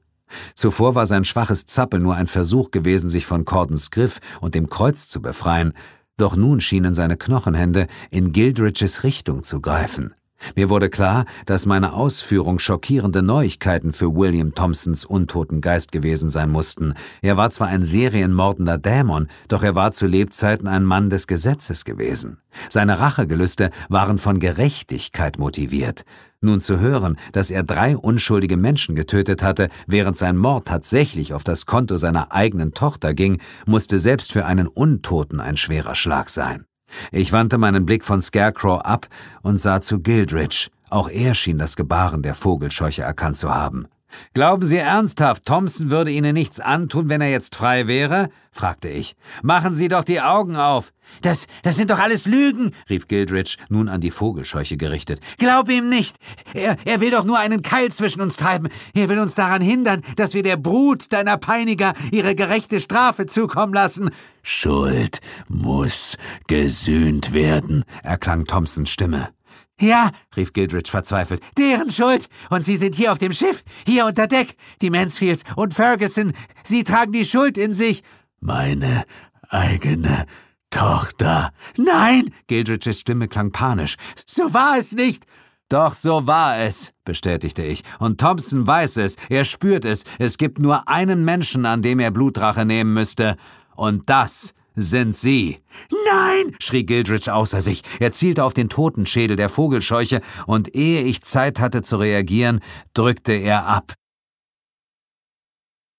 Zuvor war sein schwaches Zappel nur ein Versuch gewesen, sich von Cordons Griff und dem Kreuz zu befreien, doch nun schienen seine Knochenhände in Gildridges Richtung zu greifen. Mir wurde klar, dass meine Ausführung schockierende Neuigkeiten für William Thompsons untoten Geist gewesen sein mussten. Er war zwar ein serienmordender Dämon, doch er war zu Lebzeiten ein Mann des Gesetzes gewesen. Seine Rachegelüste waren von Gerechtigkeit motiviert. Nun zu hören, dass er drei unschuldige Menschen getötet hatte, während sein Mord tatsächlich auf das Konto seiner eigenen Tochter ging, musste selbst für einen Untoten ein schwerer Schlag sein. Ich wandte meinen Blick von Scarecrow ab und sah zu Gildridge. Auch er schien das Gebaren der Vogelscheuche erkannt zu haben. Glauben Sie ernsthaft, Thompson würde Ihnen nichts antun, wenn er jetzt frei wäre? fragte ich. Machen Sie doch die Augen auf. Das, das sind doch alles Lügen, rief Gildrich, nun an die Vogelscheuche gerichtet. Glaub ihm nicht. Er, er will doch nur einen Keil zwischen uns treiben. Er will uns daran hindern, dass wir der Brut deiner Peiniger ihre gerechte Strafe zukommen lassen. Schuld muss gesühnt werden, erklang Thompsons Stimme. Ja, rief Gildrich verzweifelt. Deren Schuld! Und Sie sind hier auf dem Schiff, hier unter Deck, die Mansfields und Ferguson. Sie tragen die Schuld in sich. Meine eigene Tochter. Nein! Gildridges Stimme klang panisch. So war es nicht! Doch so war es, bestätigte ich. Und Thompson weiß es, er spürt es. Es gibt nur einen Menschen, an dem er Blutrache nehmen müsste. Und das sind Sie. Nein! schrie Gildrich außer sich. Er zielte auf den Totenschädel der Vogelscheuche, und ehe ich Zeit hatte zu reagieren, drückte er ab.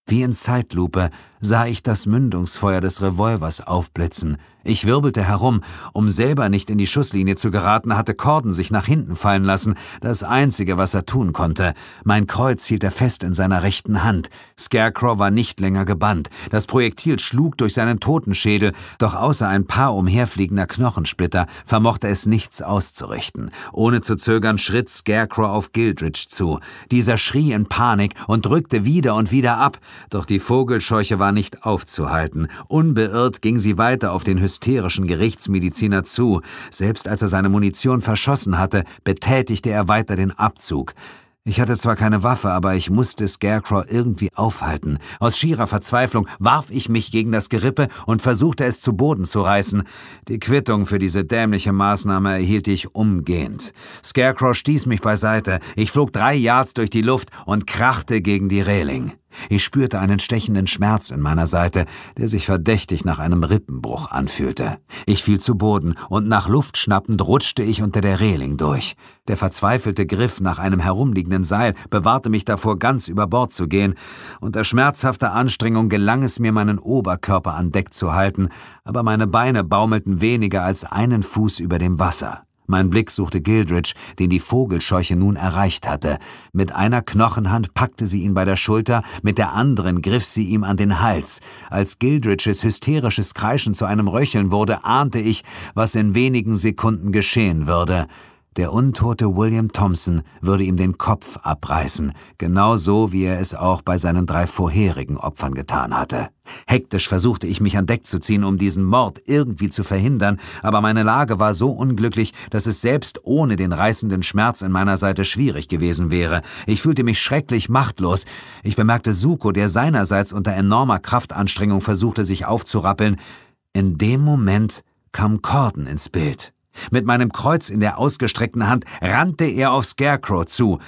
Wie in Zeitlupe sah ich das Mündungsfeuer des Revolvers aufblitzen. Ich wirbelte herum. Um selber nicht in die Schusslinie zu geraten, hatte Corden sich nach hinten fallen lassen. Das Einzige, was er tun konnte. Mein Kreuz hielt er fest in seiner rechten Hand. Scarecrow war nicht länger gebannt. Das Projektil schlug durch seinen Totenschädel, doch außer ein paar umherfliegender Knochensplitter vermochte es nichts auszurichten. Ohne zu zögern schritt Scarecrow auf Gildridge zu. Dieser schrie in Panik und drückte wieder und wieder ab. Doch die Vogelscheuche war war nicht aufzuhalten. Unbeirrt ging sie weiter auf den hysterischen Gerichtsmediziner zu. Selbst als er seine Munition verschossen hatte, betätigte er weiter den Abzug. Ich hatte zwar keine Waffe, aber ich musste Scarecrow irgendwie aufhalten. Aus schierer Verzweiflung warf ich mich gegen das Gerippe und versuchte es zu Boden zu reißen. Die Quittung für diese dämliche Maßnahme erhielt ich umgehend. Scarecrow stieß mich beiseite, ich flog drei Yards durch die Luft und krachte gegen die Reling. Ich spürte einen stechenden Schmerz in meiner Seite, der sich verdächtig nach einem Rippenbruch anfühlte. Ich fiel zu Boden und nach Luft schnappend rutschte ich unter der Reling durch. Der verzweifelte Griff nach einem herumliegenden Seil bewahrte mich davor, ganz über Bord zu gehen. Unter schmerzhafter Anstrengung gelang es mir, meinen Oberkörper an Deck zu halten, aber meine Beine baumelten weniger als einen Fuß über dem Wasser. Mein Blick suchte Gildridge, den die Vogelscheuche nun erreicht hatte. Mit einer Knochenhand packte sie ihn bei der Schulter, mit der anderen griff sie ihm an den Hals. Als Gildridges hysterisches Kreischen zu einem Röcheln wurde, ahnte ich, was in wenigen Sekunden geschehen würde. Der untote William Thompson würde ihm den Kopf abreißen, genauso wie er es auch bei seinen drei vorherigen Opfern getan hatte. Hektisch versuchte ich mich an Deck zu ziehen, um diesen Mord irgendwie zu verhindern, aber meine Lage war so unglücklich, dass es selbst ohne den reißenden Schmerz in meiner Seite schwierig gewesen wäre. Ich fühlte mich schrecklich machtlos. Ich bemerkte Suko, der seinerseits unter enormer Kraftanstrengung versuchte, sich aufzurappeln. In dem Moment kam Corden ins Bild. Mit meinem Kreuz in der ausgestreckten Hand rannte er auf Scarecrow zu.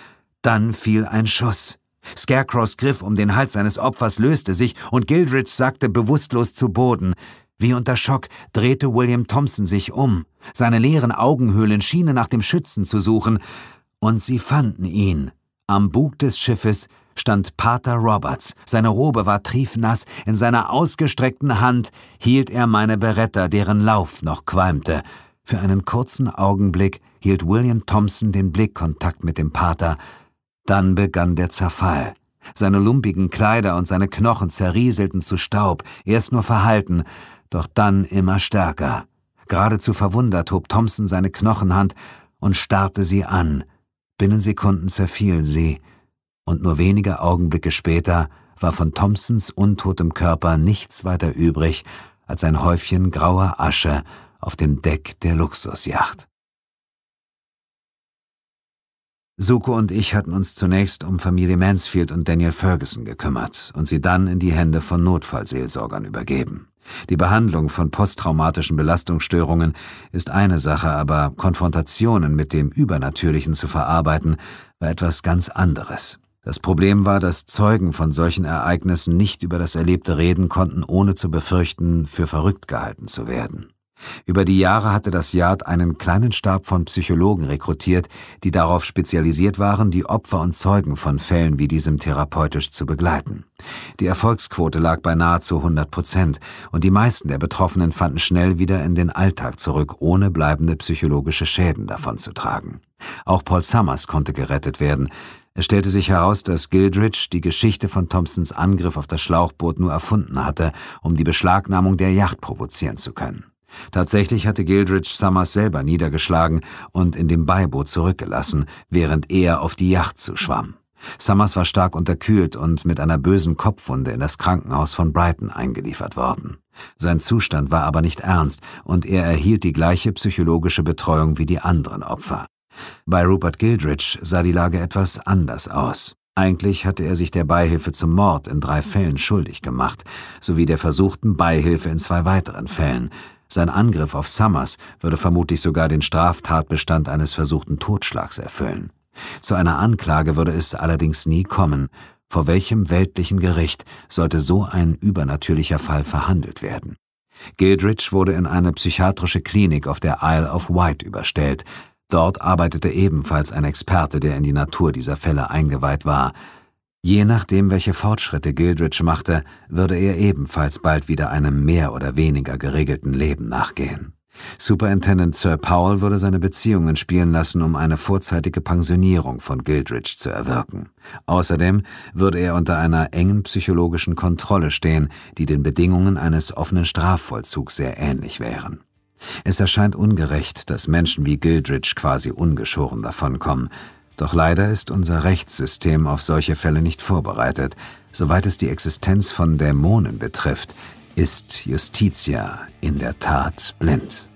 Dann fiel ein Schuss. Scarecrows Griff um den Hals seines Opfers löste sich und Gildridge sackte bewusstlos zu Boden. Wie unter Schock drehte William Thompson sich um. Seine leeren Augenhöhlen schienen nach dem Schützen zu suchen. Und sie fanden ihn. Am Bug des Schiffes stand Pater Roberts. Seine Robe war triefnass. In seiner ausgestreckten Hand hielt er meine Beretta, deren Lauf noch qualmte. Für einen kurzen Augenblick hielt William Thompson den Blickkontakt mit dem Pater. Dann begann der Zerfall. Seine lumpigen Kleider und seine Knochen zerrieselten zu Staub, erst nur verhalten, doch dann immer stärker. Geradezu verwundert hob Thompson seine Knochenhand und starrte sie an. Binnen Sekunden zerfielen sie, und nur wenige Augenblicke später war von Thompsons untotem Körper nichts weiter übrig als ein Häufchen grauer Asche auf dem Deck der Luxusjacht. Suko und ich hatten uns zunächst um Familie Mansfield und Daniel Ferguson gekümmert und sie dann in die Hände von Notfallseelsorgern übergeben. Die Behandlung von posttraumatischen Belastungsstörungen ist eine Sache, aber Konfrontationen mit dem Übernatürlichen zu verarbeiten, war etwas ganz anderes. Das Problem war, dass Zeugen von solchen Ereignissen nicht über das Erlebte reden konnten, ohne zu befürchten, für verrückt gehalten zu werden. Über die Jahre hatte das Yard einen kleinen Stab von Psychologen rekrutiert, die darauf spezialisiert waren, die Opfer und Zeugen von Fällen wie diesem therapeutisch zu begleiten. Die Erfolgsquote lag bei nahezu 100 Prozent und die meisten der Betroffenen fanden schnell wieder in den Alltag zurück, ohne bleibende psychologische Schäden davon zu tragen. Auch Paul Summers konnte gerettet werden. Es stellte sich heraus, dass Gildridge die Geschichte von Thompsons Angriff auf das Schlauchboot nur erfunden hatte, um die Beschlagnahmung der Yacht provozieren zu können. Tatsächlich hatte Gildridge Summers selber niedergeschlagen und in dem Beiboot zurückgelassen, während er auf die Yacht zuschwamm. Summers war stark unterkühlt und mit einer bösen Kopfwunde in das Krankenhaus von Brighton eingeliefert worden. Sein Zustand war aber nicht ernst und er erhielt die gleiche psychologische Betreuung wie die anderen Opfer. Bei Rupert Gildridge sah die Lage etwas anders aus. Eigentlich hatte er sich der Beihilfe zum Mord in drei Fällen schuldig gemacht, sowie der versuchten Beihilfe in zwei weiteren Fällen, sein Angriff auf Summers würde vermutlich sogar den Straftatbestand eines versuchten Totschlags erfüllen. Zu einer Anklage würde es allerdings nie kommen. Vor welchem weltlichen Gericht sollte so ein übernatürlicher Fall verhandelt werden? Gildrich wurde in eine psychiatrische Klinik auf der Isle of Wight überstellt. Dort arbeitete ebenfalls ein Experte, der in die Natur dieser Fälle eingeweiht war. Je nachdem, welche Fortschritte Gildridge machte, würde er ebenfalls bald wieder einem mehr oder weniger geregelten Leben nachgehen. Superintendent Sir Powell würde seine Beziehungen spielen lassen, um eine vorzeitige Pensionierung von Gildridge zu erwirken. Außerdem würde er unter einer engen psychologischen Kontrolle stehen, die den Bedingungen eines offenen Strafvollzugs sehr ähnlich wären. Es erscheint ungerecht, dass Menschen wie Gildridge quasi ungeschoren davonkommen, doch leider ist unser Rechtssystem auf solche Fälle nicht vorbereitet. Soweit es die Existenz von Dämonen betrifft, ist Justitia in der Tat blind.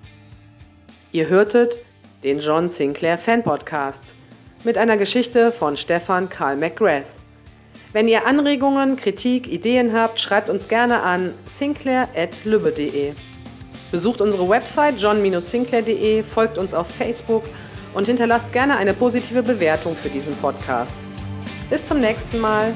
Ihr hörtet den John Sinclair Fan Podcast mit einer Geschichte von Stefan Karl McGrath. Wenn ihr Anregungen, Kritik, Ideen habt, schreibt uns gerne an sinclair.lübbe.de. Besucht unsere Website john-sinclair.de, folgt uns auf Facebook und hinterlasst gerne eine positive Bewertung für diesen Podcast. Bis zum nächsten Mal.